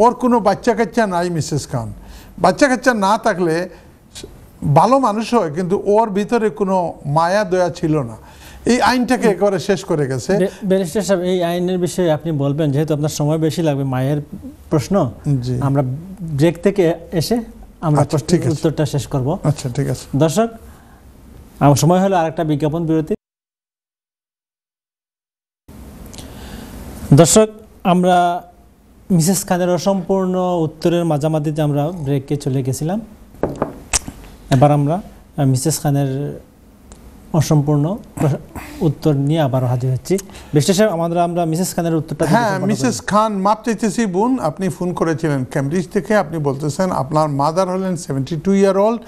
ওর কোনো বাচ্চা কাচ্চা নাই মিসেস খান বাচ্চা কাচ্চা না থাকলে ভালো মানুষ হয় কিন্তু ওর ভিতরে কোনো মায়া দয়া ছিল না এই আইনটাকে একেবারে শেষ করে গেছে ব্যারিস্টার সাহেব এই আইনের বিষয়ে আপনি বলবেন যেহেতু আপনার সময় বেশি লাগবে মায়ের প্রশ্ন আমরা ব্রেক থেকে এসে আমরা আচ্ছা, উত্তরটা শেষ করব আচ্ছা ঠিক আছে দর্শক আমার সময় হলো আরেকটা বিজ্ঞাপন বিরতি দর্শক আমরা মিসেস খানের অসম্পূর্ণ উত্তরের মাঝামাঝিতে আমরা ব্রেকে চলে গেছিলাম এবার আমরা মিসেস খানের অসম্পূর্ণ উত্তর নিয়ে আবারও হাজির হচ্ছি বিশ্লেষ আমাদের আমরা মিসেস খানের উত্তরটা হ্যাঁ মিসেস খান মাপ চাইতেছি বোন আপনি ফোন করেছিলেন ক্যামব্রিজ থেকে আপনি বলতেছেন আপনার মাদার হলেন সেভেন্টি টু ইয়ার ওল্ড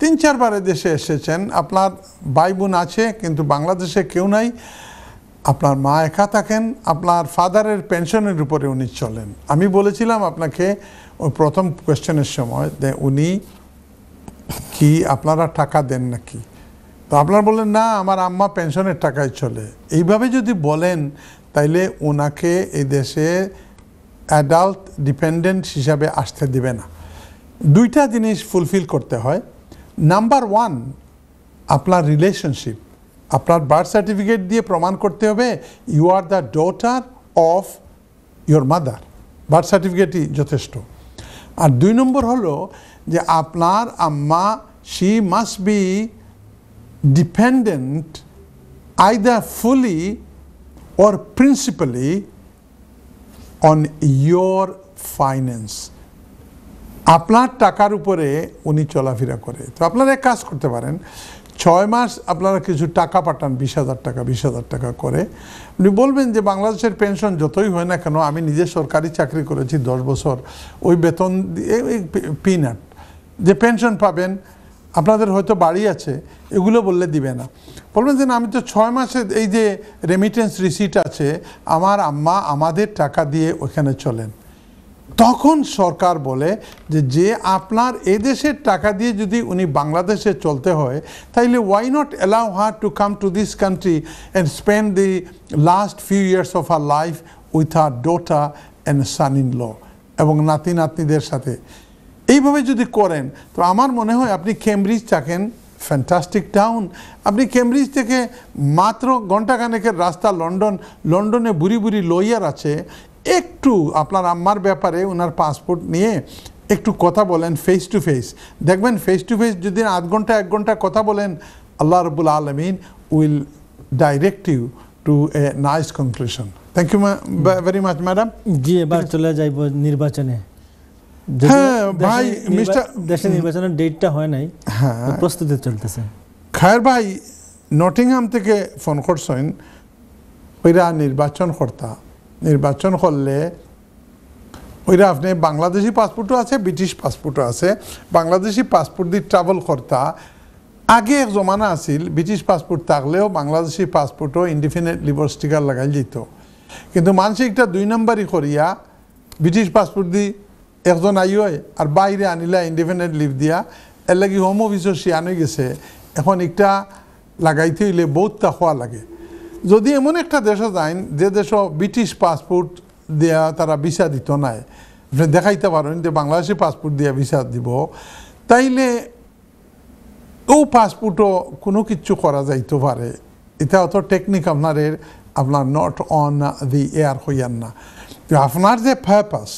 তিন চারবার দেশে এসেছেন আপনার ভাই বোন আছে কিন্তু বাংলাদেশে কেউ নাই আপনার মা একা থাকেন আপনার ফাদারের পেনশনের উপরে উনি চলেন আমি বলেছিলাম আপনাকে ওই প্রথম কোয়েশ্চেনের সময় যে উনি কি আপনারা টাকা দেন নাকি তো আপনারা বললেন না আমার আম্মা পেনশনের টাকায় চলে এইভাবে যদি বলেন তাইলে ওনাকে এই দেশে অ্যাডাল্ট ডিপেন্ডেন্ট হিসাবে আসতে দিবে না দুইটা জিনিস ফুলফিল করতে হয় নাম্বার ওয়ান আপনার রিলেশনশিপ আপনার বার্থ সার্টিফিকেট দিয়ে প্রমাণ করতে হবে you are the daughter of your mother birth সার্টিফিকেটই যথেষ্ট আর দুই নম্বর হলো যে আপনার আম্মা she must be dependent I the fully or principally on your finance আপনার টাকার উপরে উনি চলাফেরা করে তো আপনারা এক কাজ করতে পারেন ছয় মাস আপনারা কিছু টাকা পাঠান বিশ হাজার টাকা বিশ হাজার টাকা করে উনি বলবেন যে বাংলাদেশের পেনশন যতই হয় না কেন আমি নিজে সরকারি চাকরি করেছি দশ বছর ওই বেতন দিয়ে পিনাট যে পেনশন পাবেন আপনাদের হয়তো বাড়ি আছে এগুলো বললে দিবে না বলবেন যে না আমি তো ছয় মাসে এই যে রেমিটেন্স রিসিট আছে আমার আম্মা আমাদের টাকা দিয়ে ওখানে চলেন তখন সরকার বলে যে যে আপনার এদেশের টাকা দিয়ে যদি উনি বাংলাদেশে চলতে হয় তাইলে why not allow her to come to this country and spend the last few years of her life with her daughter and San in law এবং নাতি নাতনিদের সাথে এইভাবে যদি করেন তো আমার মনে হয় আপনি কেমব্রিজ থাকেন ফ্যান্টাস্টিক টাউন আপনি কেমব্রিজ থেকে মাত্র কানেকের রাস্তা লন্ডন লন্ডনে বুড়ি বুড়ি লইয়ার আছে একটু আপনার আম্মার ব্যাপারে ওনার পাসপোর্ট নিয়ে একটু কথা বলেন ফেস টু ফেস দেখবেন ফেস টু ফেস যদি আধ ঘন্টা এক ঘন্টা কথা বলেন আল্লাহ রবুল আলমিন will direct you to a nice conclusion thank you very much madam জি এবার চলে যাইব নির্বাচনে হ্যাঁ ভাই মিস্টার দেশে নির্বাচনের ডেটটা হয় নাই হ্যাঁ। প্রস্তুতি চলতেছে খায়ের ভাই নটিংহাম থেকে ফোন করছেন ওইরা নির্বাচন কর্তা নির্বাচন করলে ওইটা আপনি বাংলাদেশি পাসপোর্টও আছে ব্রিটিশ পাসপোর্টও আছে বাংলাদেশি পাসপোর্ট দিয়ে ট্রাভেল কর্তা আগে এক জমানা আছিল ব্রিটিশ পাসপোর্ট থাকলেও বাংলাদেশি পাসপোর্টও ইন্ডিপেন্ডেন্ট লিভার স্টিকার লাগাই যেত কিন্তু মানুষ একটা দুই নম্বরই করিয়া ব্রিটিশ পাসপোর্ট দি একজন আইয় আর বাইরে আনিলা ইন্ডিপেন্ডেন্ট লিভ দিয়া এর লাগি হোম অফিসও সিয়ানো গেছে এখন একটা লাগাইতে হইলে বহুত হওয়া লাগে যদি এমন একটা দেশে যাইন যে দেশ ব্রিটিশ পাসপোর্ট দেয়া তারা ভিসা দিত নাই আপনি দেখাইতে পারেন যে বাংলাদেশি পাসপোর্ট দিয়ে ভিসা দিব তাইলে ও পাসপোর্টও কোনো কিছু করা যাইতে পারে এটা অত টেকনিক আপনার আপনার নট অন দি এয়ার হইয়ান না আপনার যে পারপাস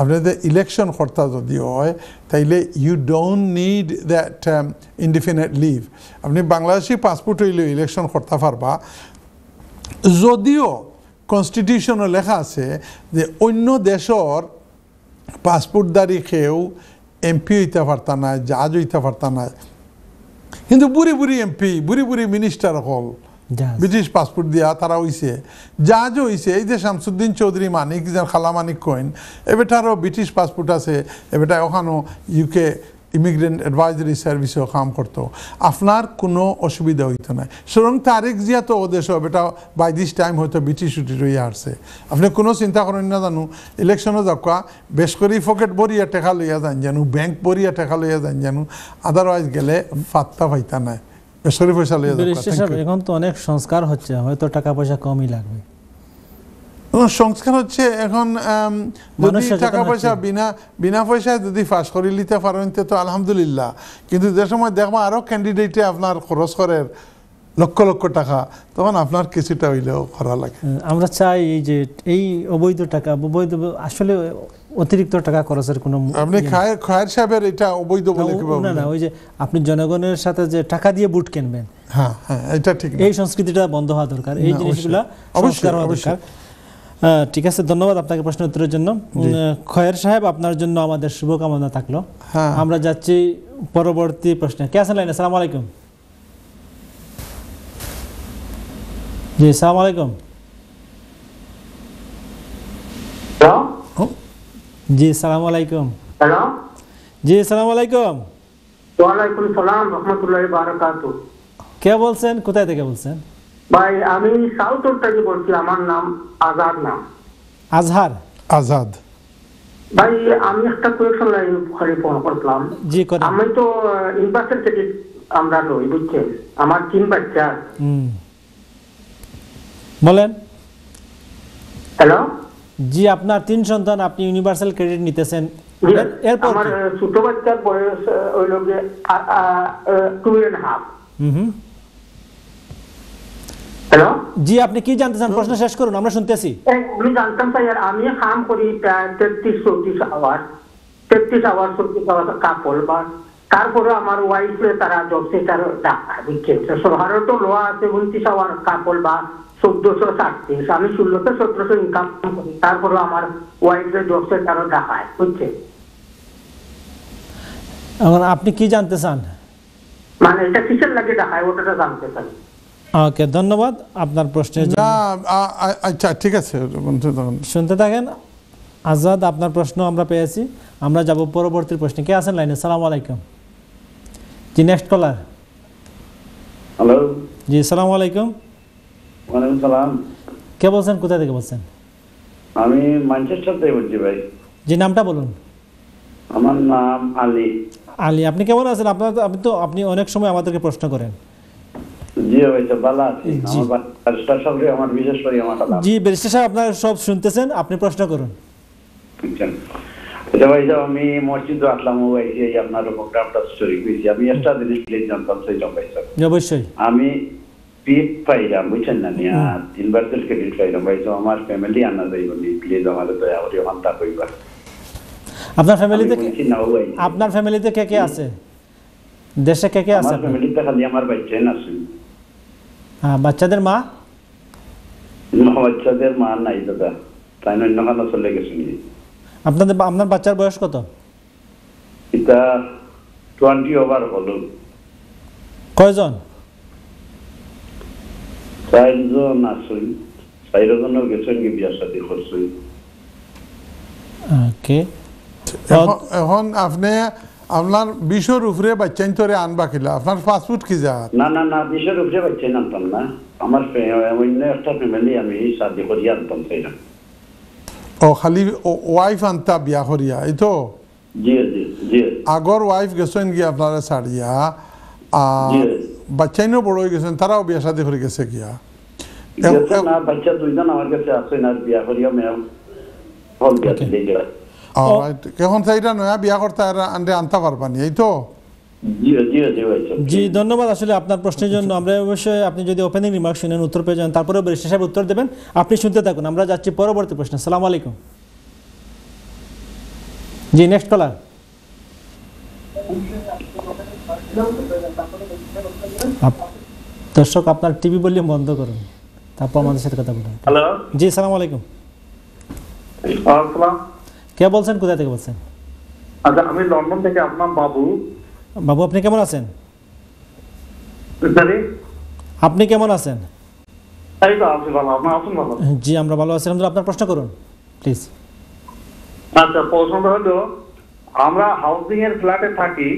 আপনি যে ইলেকশন কর্তা যদি হয় তাইলে you don't need that indefinite leave আপনি বাংলাদেশি পাসপোর্ট হইলেও ইলেকশন কর্তা পারবা যদিও কনস্টিটিউশনে লেখা আছে যে অন্য দেশর পাসপোর্টদারি খেয়েও এমপি হইতে পারতা না জাজ হইতে পারতা না কিন্তু বুড়ি বুড়ি এমপি বুড়ি বুড়ি মিনিস্টার হল ব্রিটিশ পাসপোর্ট দিয়া তারা হইছে জাহাজ হইছে এই যে শামসুদ্দিন চৌধুরী মানিক যে খালা মানিক কইন এবেটারও ব্রিটিশ পাসপোর্ট আছে এবেটা ওখানেও ইউকে ইমিগ্রেন্ট অ্যাডভাইজারি সার্ভিসেও কাম করতো আপনার কোনো অসুবিধা হইতো না সুতরাং তারেক জিয়া তো ওদের সব এটা বাই দিস টাইম হয়তো বিটি ছুটি রয়ে আসছে আপনি কোনো চিন্তা করেন না জানো ইলেকশনও যাকা বেশ করি ফকেট বরিয়া টেকা লইয়া যান জানো ব্যাংক বরিয়া টেকা লইয়া যান জানো আদারওয়াইজ গেলে ফাত্তা পাইতা নাই এখন তো অনেক সংস্কার হচ্ছে হয়তো টাকা পয়সা কমই লাগবে সংস্কার হচ্ছে এখন যদি টাকা পয়সা বিনা বিনা পয়সায় যদি ফাঁস করে নিতে পারেন তো আলহামদুলিল্লাহ কিন্তু যে সময় দেখবো আরও ক্যান্ডিডেটে আপনার খরচ লক্ষ লক্ষ টাকা তখন আপনার কিছুটা হইলেও লাগে আমরা চাই এই যে এই অবৈধ টাকা অবৈধ আসলে অতিরিক্ত টাকা খরচের কোনো আপনি ইয়ে খায়ের সাহেবের এটা অবৈধ বলে না না ওই যে আপনি জনগণের সাথে যে টাকা দিয়ে বুট কিনবেন হ্যাঁ হ্যাঁ এটা ঠিক এই সংস্কৃতিটা বন্ধ হওয়া দরকার এই জিনিসগুলা অবশ্যই দরকার ঠিক আছে ধন্যবাদ আপনাকে প্রশ্ন উত্তরের জন্য খয়ের সাহেব আপনার জন্য আমাদের শুভকামনা থাকলো হ্যাঁ। আমরা যাচ্ছি পরবর্তী প্রশ্নে কে আছেন লাইন সালাম আলাইকুম জি সালাম আলাইকুম জি সালাম আলাইকুম জি সালাম আলাইকুম ওয়ালাইকুম সালাম রহমতুল্লাহ বারাকাতু কে বলছেন কোথায় থেকে বলছেন ভাই আমি সাউথর থেকে বলছি আমার নাম আজাদ নাম আজহার আজাদ ভাই আমি একটা কোয়েশন ফোন করলাম জি করে আমি তো থেকে আমরা বুঝছেন আমার তিন বাচ্চা বলেন হ্যালো জি আপনার তিন সন্তান আপনি ইউনিভার্সাল ক্রেডিট নিতেছেন এরপর আমার ছোট বাচ্চার বয়স হইল যে টু এন্ড হুম হ্যালো জি আপনি কি জানতে চান প্রশ্ন শেষ করুন আমরা শুনতেছি আমি জানতাম স্যার আমি কাম করি তেত্রিশ চৌত্রিশ আওয়ার তেত্রিশ আওয়ার আওয়ার বা তারপরে আমার ওয়াইফ তারা জব সেন্টার ডাক্তার সরকারও তো লোয়া আছে উনত্রিশ আওয়ার বা চোদ্দশো সাতত্রিশ আমি ষোলোশো সতেরোশো ইনকাম করি তারপরে আমার ওয়াইফ জব সেন্টারও দেখায় বুঝছে আপনি কি জানতে চান মানে এটা কিসের লাগে দেখায় ওটা জানতে চান ওকে ধন্যবাদ আপনার প্রশ্নের জন্য আচ্ছা ঠিক আছে শুনতে থাকেন আজাদ আপনার প্রশ্ন আমরা পেয়েছি আমরা যাব পরবর্তী প্রশ্নে কে আছেন লাইনে সালাম আলাইকুম জি নেক্সট কলার হ্যালো জি সালাম আলাইকুম ওয়ালাইকুম সালাম কে বলছেন কোথা থেকে বলছেন আমি ম্যানচেস্টার থেকে বলছি ভাই জি নামটা বলুন আমার নাম আলী আলী আপনি কেমন আছেন আপনার আপনি তো আপনি অনেক সময় আমাদেরকে প্রশ্ন করেন জি ব্যারিস্টার সাহেব আপনার সব শুনতেছেন আপনি প্রশ্ন করুন আচ্ছা আমি মসজিদ আসলাম আপনার প্রোগ্রামটা করেছি আমি একটা জিনিস জানতাম সেই অবশ্যই আমি পাইলাম বুঝছেন না নিয়া তিনবার তেল ক্রেডিট পাইলাম ভাই আমার ফ্যামিলি আনা যাইব নি প্লিজ আমার দয়া করে আমার তা আপনার ফ্যামিলিতে আপনার ফ্যামিলিতে কে কে আছে দেশে কে কে আছে আমার ফ্যামিলিতে খালি আমার বাচ্চাই আছে বাচ্চাদের মা বাচ্চাদের মা নাই দাদা তাই অন্য কালো চলে গেছে আপনাদের আপনার বাচ্চার বয়স কত এটা টোয়েন্টি ওভার হলো কয়জন চারজন আসুন চারজনও গেছেন কি বিয়া শাদি করছেন ওকে এখন আপনি আপনার বিশর উপরে বাচ্চান তোরে আনবা কিলা আপনার পাসপোর্ট কি যা না না না বিশর উপরে বাচ্চান আনতাম না আমার অন্য একটা ফ্যামিলি আমি শাদি করি আনতাম তাই না ও খালি ওয়াইফ আনতা বিয়া করিয়া এই তো জি জি জি আগর ওয়াইফ গেছেন আপনার সাড়িয়া আ আর বাচ্চাইনও বড় হয়ে গেছেন তারাও বিয়া শাদি করে গেছে না বাচ্চা দুইজন আমার কাছে আছে না বিয়া করিয়া মেয়ে হল বিয়া এখন চাইটা নয় বিয়া করতে আন্ডে আনতে পারবা নি এই তো জি ধন্যবাদ আসলে আপনার প্রশ্নের জন্য আমরা অবশ্যই আপনি যদি ওপেনিং রিমার্ক শুনেন উত্তর পেয়ে যান তারপরে বরিষ্ঠ সাহেব উত্তর দেবেন আপনি শুনতে থাকুন আমরা যাচ্ছি পরবর্তী প্রশ্ন সালাম আলাইকুম জি নেক্সট কলার দর্শক আপনার টিভি বললে বন্ধ করুন তারপর আমাদের সাথে কথা বলুন হ্যালো জি সালাম আলাইকুম কে বলছেন কোথা থেকে বলছেন আচ্ছা আমি লন্ডন থেকে আপনার বাবু বাবু আপনি কেমন আছেন আপনি কেমন আছেন জি আমরা ভালো আছি আপনার প্রশ্ন করুন প্লিজ আচ্ছা প্রশ্নটা হলো আমরা হাউসিং এর ফ্ল্যাটে থাকি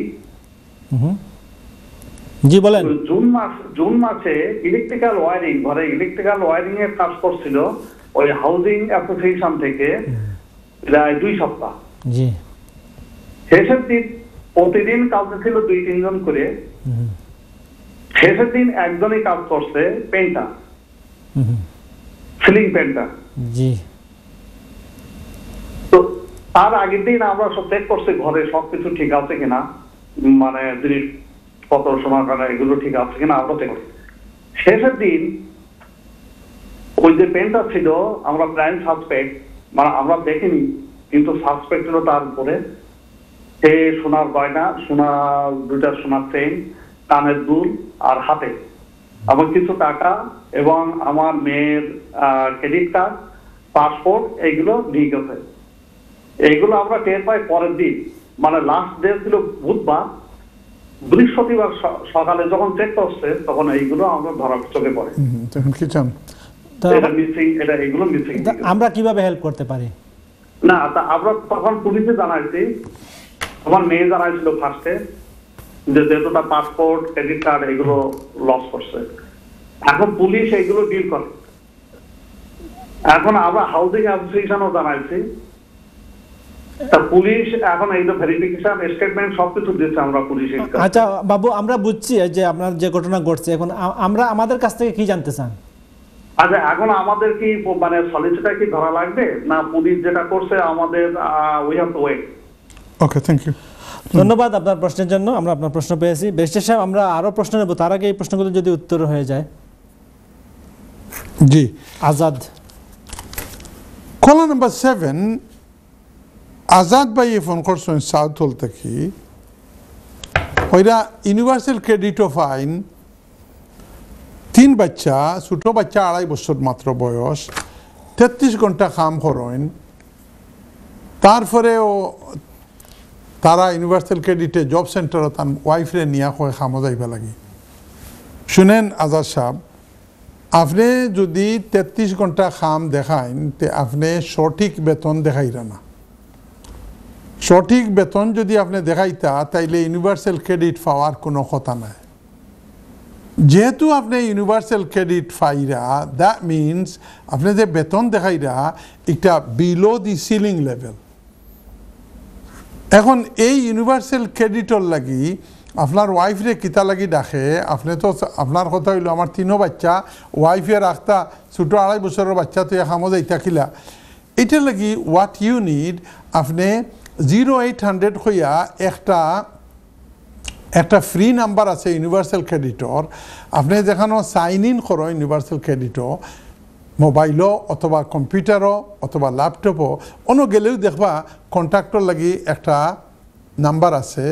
জি বলেন জুন মাস জুন মাসে ইলেকট্রিক্যাল ওয়ারিং ঘরে ইলেকট্রিক্যাল ওয়ারিং এর কাজ করছিল ওই হাউসিং অ্যাসোসিয়েশন থেকে প্রায় দুই সপ্তাহ জি শেষের দিন প্রতিদিন কাউকে ছিল দুই তিনজন করে শেষের দিন একজনই কাজ করছে পেন্টার সিলিং পেন্টার জি তো তার আগের দিন আমরা সব চেক করছি ঘরে সবকিছু ঠিক আছে কিনা মানে জিনিস কত জিনিসপত্র কাটা এগুলো ঠিক আছে কিনা আমরা চেক করছি শেষের দিন ওই যে পেন্টার ছিল আমরা প্রাইম সাসপেক্ট মানে আমরা দেখিনি কিন্তু সাসপেক্ট হলো তার উপরে সে সোনার গয়না সোনা দুইটা সোনার চেন কানের দুল আর হাতে আমার কিছু টাকা এবং আমার মেয়ের ক্রেডিট কার্ড পাসপোর্ট এগুলো নিয়ে গেছে এইগুলো আমরা টের পাই পরের দিন মানে লাস্ট ডে ছিল বুধবার বৃহস্পতিবার সকালে যখন চেক করছে তখন এইগুলো আমরা ধরা চোখে পড়ে আমরা কিভাবে হেল্প করতে পারি না তা আমরা তখন পুলিশে জানাইছি আমার মেয়ে জানাইছিল ফার্স্টে যে যেহেতু তার পাসপোর্ট ক্রেডিট কার্ড এগুলো লস করছে এখন পুলিশ এগুলো ডিল করে এখন আমরা হাউজিং অ্যাসোসিয়েশনও জানাইছি তা পুলিশ এখন দিচ্ছে আমরা আচ্ছা বাবু আমরা বুঝছি যে আপনার যে ঘটনা ঘটছে এখন আমরা আমাদের কাছ থেকে কি জানতে চান আচ্ছা এখন আমাদের কি মানে সলিসিটার কি ধরা লাগবে না পুলিশ যেটা করছে আমাদের we have to wait okay thank you ধন্যবাদ আপনার প্রশ্নের জন্য আমরা আপনার প্রশ্ন পেয়েছি বেস্টে সাহেব আমরা আরও প্রশ্ন নেব তার আগে এই প্রশ্নগুলো যদি উত্তর হয়ে যায় জি Azad Caller number seven, Azad Baye ফোন করছেন সাউথ হল থেকে ওইরা ইউনিভার্সাল ক্রেডিট অফ আইন তিন বাচ্চা ছোটো বাচ্চা আড়াই বছর মাত্র বয়স তেত্রিশ ঘন্টা কাম করেন তারপরেও তারা ইউনিভার্সাল ক্রেডিটে জব সেন্টারও তার ওয়াইফরে নিয়া হয়ে খামো যাইব লাগে শুনেন আজাদ সাহেব আপনি যদি তেত্রিশ ঘন্টা খাম দেখাইন তে আপনি সঠিক বেতন দেখাইরা না সঠিক বেতন যদি আপনি দেখাইতা তাইলে ইউনিভার্সাল ক্রেডিট পাওয়ার কোনো কথা নাই যেহেতু আপনি ইউনিভার্সাল ক্রেডিট ফাইরা দ্যাট মিনস আপনি যে বেতন দেখাইরা একটা বিলো দি সিলিং লেভেল এখন এই ইউনিভার্সাল ক্রেডিটর লাগি আপনার ওয়াইফরে কিতা লাগি ডাকে আপনি তো আপনার কথা হইল আমার তিনও বাচ্চা ওয়াইফে রাখতা ছোটো আড়াই বছরের বাচ্চা তো খামো যাই থাকিলা এটা লাগি হোয়াট ইউ নিড আপনি জিরো এইট হান্ড্রেড হইয়া একটা একটা ফ্রি নাম্বার আছে ইউনিভার্সাল ক্রেডিটর আপনি যেখানে সাইন ইন করো ইউনিভার্সাল ক্রেডিটও মোবাইলও অথবা কম্পিউটারও অথবা ল্যাপটপও অন্য গেলেও দেখবা কন্ট্রাক্টর লাগি একটা নাম্বার আছে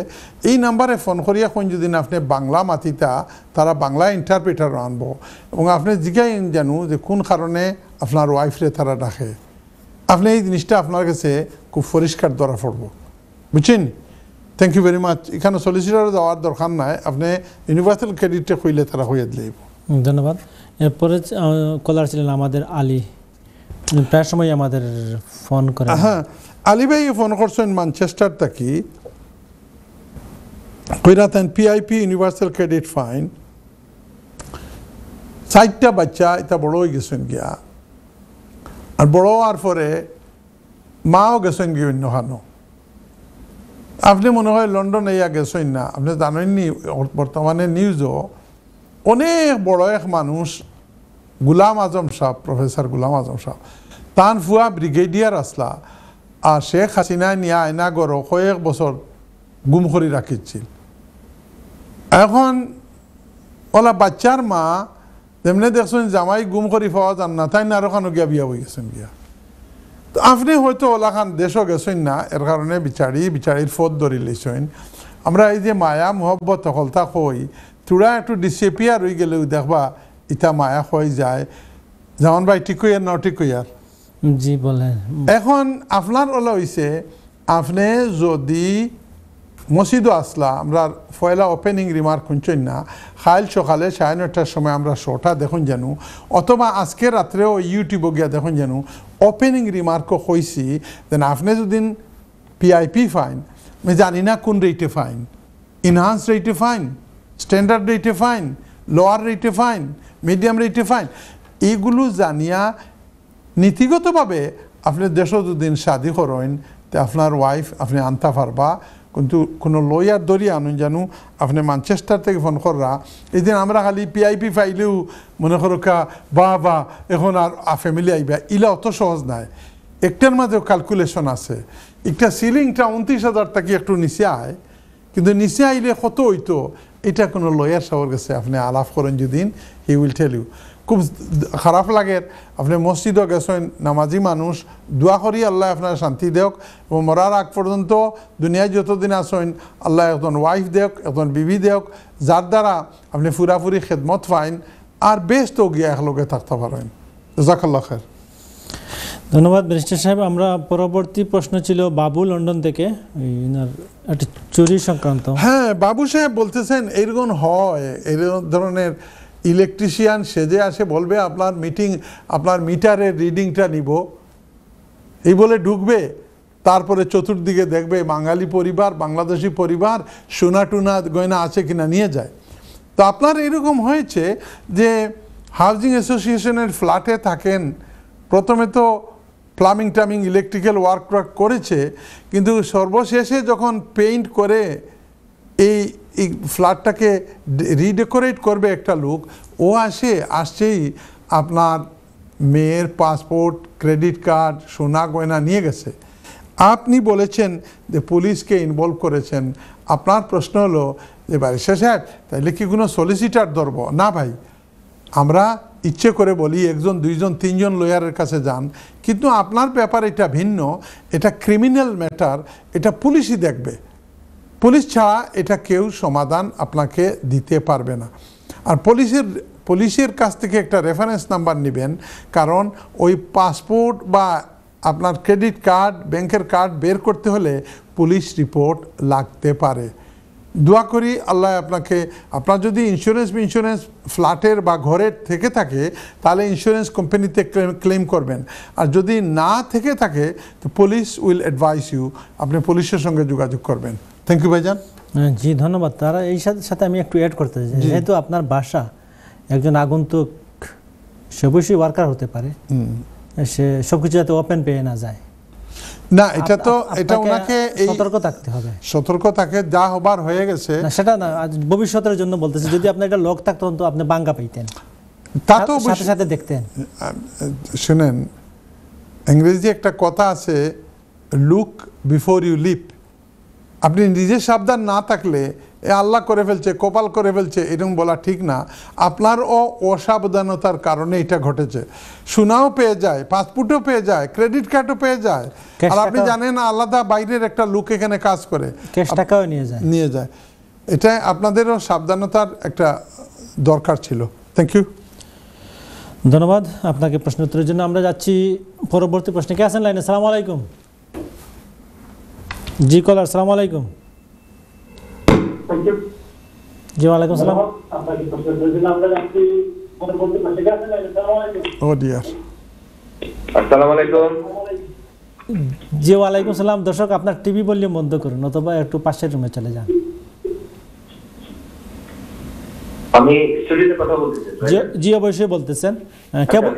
এই নাম্বারে ফোন করিয়া কোন যদি আপনি বাংলা মাতিতা তারা বাংলা ইন্টারপ্রেটার আনবো এবং আপনি জিজ্ঞাই জানো যে কোন কারণে আপনার ওয়াইফরে তারা ডাকে আপনি এই জিনিসটা আপনার কাছে খুব পরিষ্কার ধরা পড়ব বুঝছেন থ্যাংক ইউ ভেরি মাচ এখানে সলিসিটার যাওয়ার দরকার নাই আপনি ইউনিভার্সাল ক্রেডিটে খুঁজলে তারা হয়ে দিলেইব ধন্যবাদ এরপরে কলার ছিলেন আমাদের আলী প্রায় সময় আমাদের ফোন করে হ্যাঁ আলী ভাই ফোন করছেন ম্যানচেস্টার থাকি কইরাতেন পিআইপি ইউনিভার্সাল ক্রেডিট ফাইন চারটা বাচ্চা এটা বড় হয়ে গেছেন গিয়া আর বড় হওয়ার পরে মাও গেছেন গিয়ে অন্য খানো আপনি মনে হয় লন্ডন এই গেছেন না আপনি জানেননি বর্তমানে নিউজও অনেক বড় এক মানুষ গুলাম আজম সাহ প্রফেসর গুলাম আজম সাহ তান ফুয়া ব্রিগেডিয়ার আসলা আর শেখ হাসিনা নিয়া আয়নাগর কয়েক বছর গুম করে রাখিছিল এখন ওলা বাচ্চার মা তেমনি দেখছেন জামাই গুম করে পাওয়া যান না তাই না আরো কানো গিয়া বিয়া হয়ে গেছেন গিয়া তো আপনি হয়তো ওলাখান দেশও গেছেন না এর কারণে বিচারি বিচারির ফোদ ধরি লিছেন আমরা এই যে মায়া মহব্বত হলতা কই তুরা একটু ডিসেপিয়ার হয়ে গেলেও দেখবা ইটা মায়া হয়ে যায় যেমন ভাই টিকুইয়ার ন টিকুইয়ার জি বলেন এখন আপনার ওলা হয়েছে আপনি যদি মসজিদ আসলা আমরা ফয়লা ওপেনিং রিমার্ক শুনছেন না খাইল সকালে সাড়ে নটার সময় আমরা শোটা দেখুন জানু অথবা আজকে রাত্রেও ইউটিউবে গিয়া দেখুন জানু ওপেনিং রিমার্কও কইছি দেন আপনি যদি পিআইপি ফাইন আমি জানি না কোন রেটে ফাইন ইনহান্স রেটে ফাইন স্ট্যান্ডার্ড রেটে ফাইন লোয়ার রেটে ফাইন মিডিয়াম রেটে ফাইন এইগুলো জানিয়া নীতিগতভাবে আপনি দেশও যদি শাদি করেন তো আপনার ওয়াইফ আপনি আনতে পারবা কিন্তু কোনো লয়ার ধরি আনুন জানু আপনি ম্যানচেস্টার থেকে ফোন কররা এদিন আমরা খালি পিআইপি ফাইলেও মনে করো কা বা বা এখন আর ফ্যামিলি আইবা ইলা অত সহজ নাই একটার মাঝে ক্যালকুলেশন আছে একটা সিলিংটা উনত্রিশ হাজার থেকে একটু নিচে আয় কিন্তু নিচে আইলে কত হইতো এটা কোনো লয়ার সবার কাছে আপনি আলাপ করেন যদি হি উইল টেল ইউ খুব খারাপ লাগে আপনি মসজিদও গেছেন নামাজি মানুষ দোয়া করি আল্লাহ আপনার শান্তি দেওক এবং মরার আগ পর্যন্ত দুনিয়ায় যতদিন আসেন আল্লাহ একজন ওয়াইফ দেওক একজন বিবি দেওক যার দ্বারা আপনি ফুরাফুরি খেদমত পাইন আর বেস্ট গিয়া একলগে থাকতে পারেন জাকাল্লা খের ধন্যবাদ মিনিস্টার সাহেব আমরা পরবর্তী প্রশ্ন ছিল বাবু লন্ডন থেকে একটা চুরি সংক্রান্ত হ্যাঁ বাবু সাহেব বলতেছেন এরকম হয় এই ধরনের ইলেকট্রিশিয়ান সেজে আসে বলবে আপনার মিটিং আপনার মিটারের রিডিংটা নিব এই বলে ঢুকবে তারপরে চতুর্দিকে দেখবে বাঙালি পরিবার বাংলাদেশি পরিবার সোনা টুনা গয়না আছে কিনা নিয়ে যায় তো আপনার এরকম হয়েছে যে হাউজিং অ্যাসোসিয়েশনের ফ্ল্যাটে থাকেন প্রথমে তো প্লামিং টামিং ইলেকট্রিক্যাল ওয়ার্ক ওয়ার্ক করেছে কিন্তু সর্বশেষে যখন পেইন্ট করে এই এই ফ্ল্যাটটাকে রিডেকোরেট করবে একটা লোক ও আসে আসছেই আপনার মেয়ের পাসপোর্ট ক্রেডিট কার্ড সোনা গয়না নিয়ে গেছে আপনি বলেছেন যে পুলিশকে ইনভলভ করেছেন আপনার প্রশ্ন হলো যে বারিশা সাহেব তাহলে কি কোনো সলিসিটার ধরব না ভাই আমরা ইচ্ছে করে বলি একজন দুইজন তিনজন লয়ারের কাছে যান কিন্তু আপনার ব্যাপার এটা ভিন্ন এটা ক্রিমিনাল ম্যাটার এটা পুলিশই দেখবে পুলিশ ছাড়া এটা কেউ সমাধান আপনাকে দিতে পারবে না আর পুলিশের পুলিশের কাছ থেকে একটা রেফারেন্স নাম্বার নেবেন কারণ ওই পাসপোর্ট বা আপনার ক্রেডিট কার্ড ব্যাংকের কার্ড বের করতে হলে পুলিশ রিপোর্ট লাগতে পারে দোয়া করি আল্লাহ আপনাকে আপনার যদি ইন্স্যুরেন্স ইন্স্যুরেন্স ফ্ল্যাটের বা ঘরের থেকে থাকে তাহলে ইন্স্যুরেন্স কোম্পানিতে ক্লেম করবেন আর যদি না থেকে থাকে তো পুলিশ উইল অ্যাডভাইস ইউ আপনি পুলিশের সঙ্গে যোগাযোগ করবেন থ্যাংক ইউ ভাইজান হ্যাঁ, জি ধন্যবাদ তারা এই সাথে সাথে আমি একটু অ্যাড করতে চাই যেহেতু আপনার বাসা একজন আগন্তুক সে অবশ্যই ওয়ার্কার হতে পারে সে সব কিছু যাতে ওপেন পেয়ে না যায় না এটা তো এটা ওনাকে সতর্ক থাকতে হবে সতর্ক থাকে যা হবার হয়ে গেছে সেটা না আজ ভবিষ্যতের জন্য বলতেছি যদি আপনি এটা লক থাকতো তো আপনি বাঙ্গা পাইতেন তা তো সাথে সাথে দেখতেন শুনেন ইংরেজি একটা কথা আছে লুক বিফোর ইউ লিপ আপনি নিজে সাবধান না থাকলে এ আল্লাহ করে ফেলছে কপাল করে ফেলছে এরকম বলা ঠিক না আপনার ও অসাবধানতার কারণে এটা ঘটেছে সোনাও পেয়ে যায় পাসপোর্টও পেয়ে যায় ক্রেডিট কার্ডও পেয়ে যায় আর আপনি জানেন আলাদা বাইরের একটা লোক এখানে কাজ করে টাকাও নিয়ে যায় নিয়ে যায় এটা আপনাদেরও সাবধানতার একটা দরকার ছিল থ্যাংক ইউ ধন্যবাদ আপনাকে প্রশ্ন উত্তরের জন্য আমরা যাচ্ছি পরবর্তী প্রশ্নে কে আছেন লাইনে সালাম আলাইকুম জি কলার সালাম আলাইকুম Oh, জি ওয়ালাইকুম সালাম ও জি ওয়ালাইকুম দর্শক আপনার টিভি বললে বন্ধ করুন অথবা একটু পাশের রুমে চলে যান আমি স্টুডিওতে কথা বলতেছি জি অবশ্যই বলতেছেন কেমন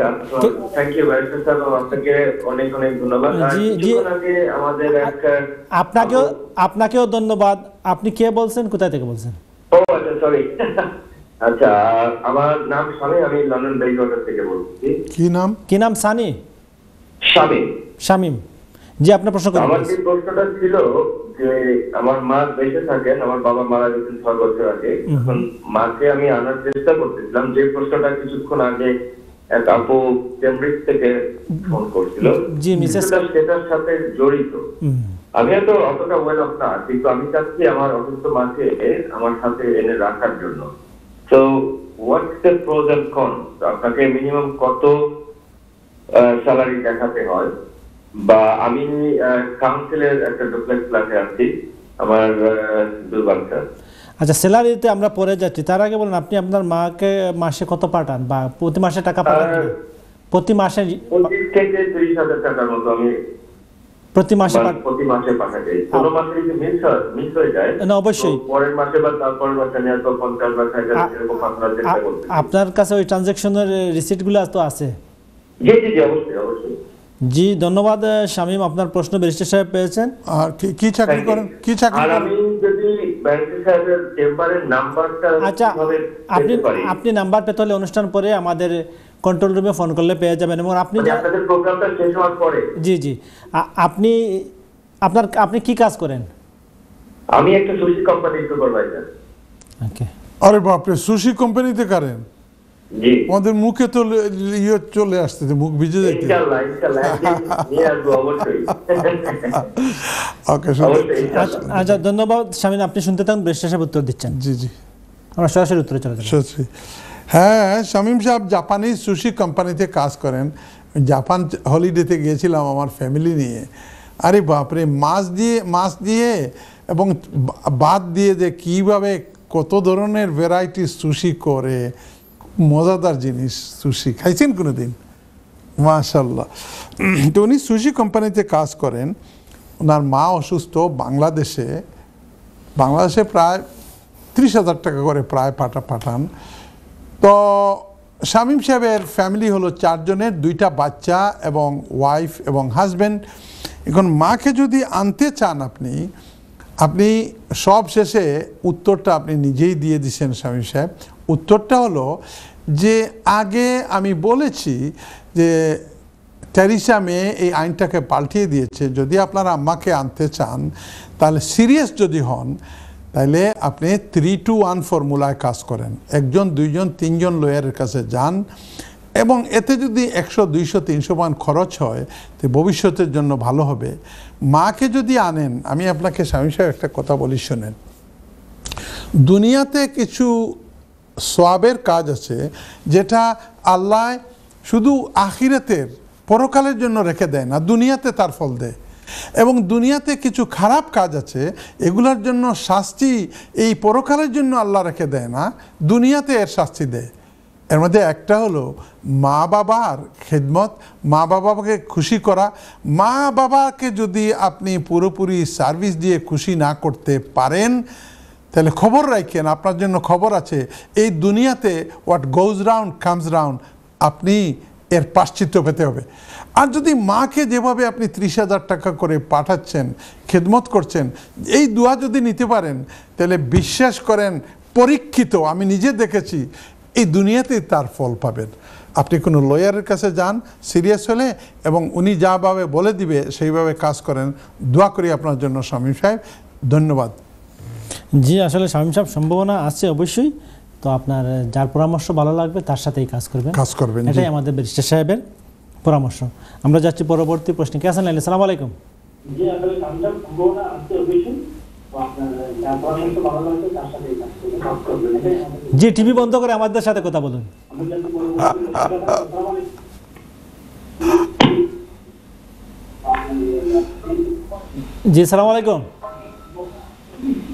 থ্যাংক ইউ স্যার আপনাকে অনেক অনেক ধন্যবাদ জি জি আমাদের এক আপনাকেও আপনাকেও ধন্যবাদ আপনি কে বলছেন কোথা থেকে বলছেন ও আচ্ছা সরি <laughs> আচ্ছা আমার নাম সানি আমি লন্ডন বেইওয়াটার থেকে বলছি কি নাম কি নাম সানি শামিম শামিম জি আপনার প্রশ্ন করুন আমার যে প্রশ্নটা ছিল যে আমার মা বেঁচে থাকেন আমার বাবা মারা গেছেন ছয় বছর আগে এখন মাকে আমি আনার চেষ্টা করতেছিলাম যে প্রশ্নটা কিছুক্ষণ আগে এক আপু কেমব্রিজ থেকে ফোন করছিল জি মিসেস সেটার সাথে জড়িত আমি তো অতটা ওয়েল অফ না কিন্তু আমি চাচ্ছি আমার অসুস্থ মাকে আমার সাথে এনে রাখার জন্য তো হোয়াটস দ্য প্রোজ এন্ড আপনাকে মিনিমাম কত স্যালারি দেখাতে হয় বা আমি কাউন্সিলের একটা ডুপ্লেক্স ফ্ল্যাটে আছি আমার দুর্বাংশা আচ্ছা স্যালারিতে আমরা পরে যাচ্ছি তার আগে বলেন আপনি আপনার মাকে মাসে কত পাঠান বা প্রতি মাসে টাকা পাঠান প্রতি মাসে থেকে ত্রিশ হাজার টাকার মতো আমি প্রতি মাসে প্রতি মাসে পাঠাই কোনো মাসে যদি মিস হয় মিস হয়ে যায় না অবশ্যই পরের মাসে বা তারপর মাসে নিয়ে তো পঞ্চাশ বা ষাট হাজার এরকম পাঠানোর চেষ্টা করছি আপনার কাছে ওই ট্রানজেকশনের রিসিটগুলো তো আছে জি জি জি অবশ্যই অবশ্যই জি ধন্যবাদ শামীম আপনার প্রশ্ন ব্যারিস্টার সাহেব পেয়েছেন আর কি চাকরি করেন কি চাকরি আর আমি যদি ব্যারিস্টার সাহেবের চেম্বারের নাম্বারটা আচ্ছা আপনি আপনি নাম্বার পেতে হলে অনুষ্ঠান পরে আমাদের কন্ট্রোল রুমে ফোন করলে পেয়ে যাবেন এবং আপনি মানে আপনাদের প্রোগ্রামটা শেষ হওয়ার পরে জি জি আপনি আপনার আপনি কি কাজ করেন আমি একটা সুশি কোম্পানিতে সুপারভাইজার ওকে আরে বাপরে সুশি কোম্পানিতে করেন আমাদের মুখে তো ইয়ে চলে আসতেছে মুখ ভিজে যাচ্ছে ওকে আচ্ছা ধন্যবাদ স্বামী আপনি শুনতে থাকুন বেশ উত্তর দিচ্ছেন জি জি আমরা সরাসরি উত্তরে চলে হ্যাঁ শামীম সাহেব জাপানি সুশি কোম্পানিতে কাজ করেন জাপান হলিডেতে গিয়েছিলাম আমার ফ্যামিলি নিয়ে আরে বাপরে মাছ দিয়ে মাছ দিয়ে এবং বাদ দিয়ে যে কীভাবে কত ধরনের ভ্যারাইটি সুশি করে মজাদার জিনিস সুশি খাইছেন কোনো দিন মাশাল্লাহ তো উনি সুশি কোম্পানিতে কাজ করেন ওনার মা অসুস্থ বাংলাদেশে বাংলাদেশে প্রায় ত্রিশ হাজার টাকা করে প্রায় পাঠা পাঠান তো শামীম সাহেবের ফ্যামিলি হলো চারজনের দুইটা বাচ্চা এবং ওয়াইফ এবং হাজব্যান্ড এখন মাকে যদি আনতে চান আপনি আপনি সব শেষে উত্তরটা আপনি নিজেই দিয়ে দিচ্ছেন স্বামী সাহেব উত্তরটা হলো যে আগে আমি বলেছি যে টেরিসা মে এই আইনটাকে পাল্টিয়ে দিয়েছে যদি আপনারা আম্মাকে আনতে চান তাহলে সিরিয়াস যদি হন তাহলে আপনি থ্রি টু ওয়ান ফর্মুলায় কাজ করেন একজন দুইজন তিনজন লয়ারের কাছে যান এবং এতে যদি একশো দুইশো তিনশো মান খরচ হয় তো ভবিষ্যতের জন্য ভালো হবে মাকে যদি আনেন আমি আপনাকে স্বামী সাহেব একটা কথা বলি শোনেন দুনিয়াতে কিছু সোয়াবের কাজ আছে যেটা আল্লাহ শুধু আখিরাতের পরকালের জন্য রেখে দেয় না দুনিয়াতে তার ফল দেয় এবং দুনিয়াতে কিছু খারাপ কাজ আছে এগুলার জন্য শাস্তি এই পরকালের জন্য আল্লাহ রেখে দেয় না দুনিয়াতে এর শাস্তি দেয় এর মধ্যে একটা হলো মা বাবার খেদমত মা বাবাকে খুশি করা মা বাবাকে যদি আপনি পুরোপুরি সার্ভিস দিয়ে খুশি না করতে পারেন তাহলে খবর রাখেন আপনার জন্য খবর আছে এই দুনিয়াতে what goes round comes round আপনি এর পাশ্চিত্য পেতে হবে আর যদি মাকে যেভাবে আপনি ত্রিশ হাজার টাকা করে পাঠাচ্ছেন খেদমত করছেন এই দোয়া যদি নিতে পারেন তাহলে বিশ্বাস করেন পরীক্ষিত আমি নিজে দেখেছি এই দুনিয়াতেই তার ফল পাবেন আপনি কোনো লয়ারের কাছে যান সিরিয়াস হলে এবং উনি যাভাবে বলে দিবে সেইভাবে কাজ করেন দোয়া করি আপনার জন্য স্বামী সাহেব ধন্যবাদ জি আসলে স্বামী সাহেব সম্ভাবনা আছে অবশ্যই তো আপনার যার পরামর্শ ভালো লাগবে তার সাথেই কাজ করবেন কাজ করবেন এটাই আমাদের ব্যারিস্টার সাহেবের পরামর্শ আমরা যাচ্ছি পরবর্তী প্রশ্নে কে আছেন সালাম আলাইকুম জি টিভি বন্ধ করে আমাদের সাথে কথা বলুন জি সালাম আলাইকুম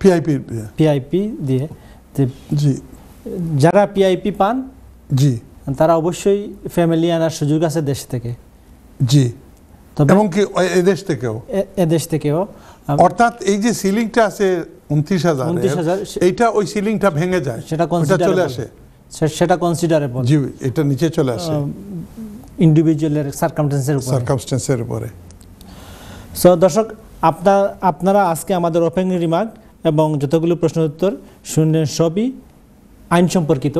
পিআইপি পিআইপি দিয়ে যে জি যারা পিআইপি পান জি তারা অবশ্যই ফ্যামিলি আনার সুযোগ আছে দেশ থেকে জি এমনকি এদেশ থেকেও এদেশ থেকেও অর্থাৎ এই যে সিলিংটা আছে উনত্রিশ হাজার এইটা ওই সিলিংটা ভেঙে যায় সেটা চলে আসে সেটা কনসিডারেবল জি এটা নিচে চলে আসে ইন্ডিভিজুয়ালের সার্কামস্টেন্সের উপরে সার্কামস্টেন্সের উপরে সো দর্শক আপনার আপনারা আজকে আমাদের ওপেনিং রিমার্ক এবং যতগুলো প্রশ্ন উত্তর শুনলেন সবই আইন সম্পর্কিত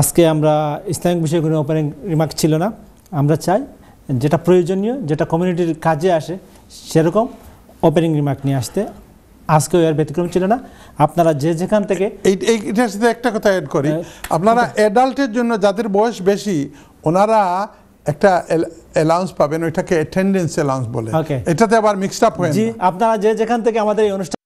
আজকে আমরা ইসলামিক বিষয়ে কোনো ওপেনিং রিমার্ক ছিল না আমরা চাই যেটা প্রয়োজনীয় যেটা কমিউনিটির কাজে আসে সেরকম ওপেনিং রিমার্ক নিয়ে আসতে আজকেও আর ব্যতিক্রম ছিল না আপনারা যে যেখান থেকে এটার সাথে একটা কথা অ্যাড করি হ্যাঁ। আপনারা অ্যাডাল্টের জন্য যাদের বয়স বেশি ওনারা একটা অ্যালাউন্স পাবেন ওইটাকে অ্যাটেন্ডেন্স অ্যালাউন্স বলে এটাতে আবার মিক্সড আপ হয়ে আপনারা যে যেখান থেকে আমাদের এই অনুষ্ঠান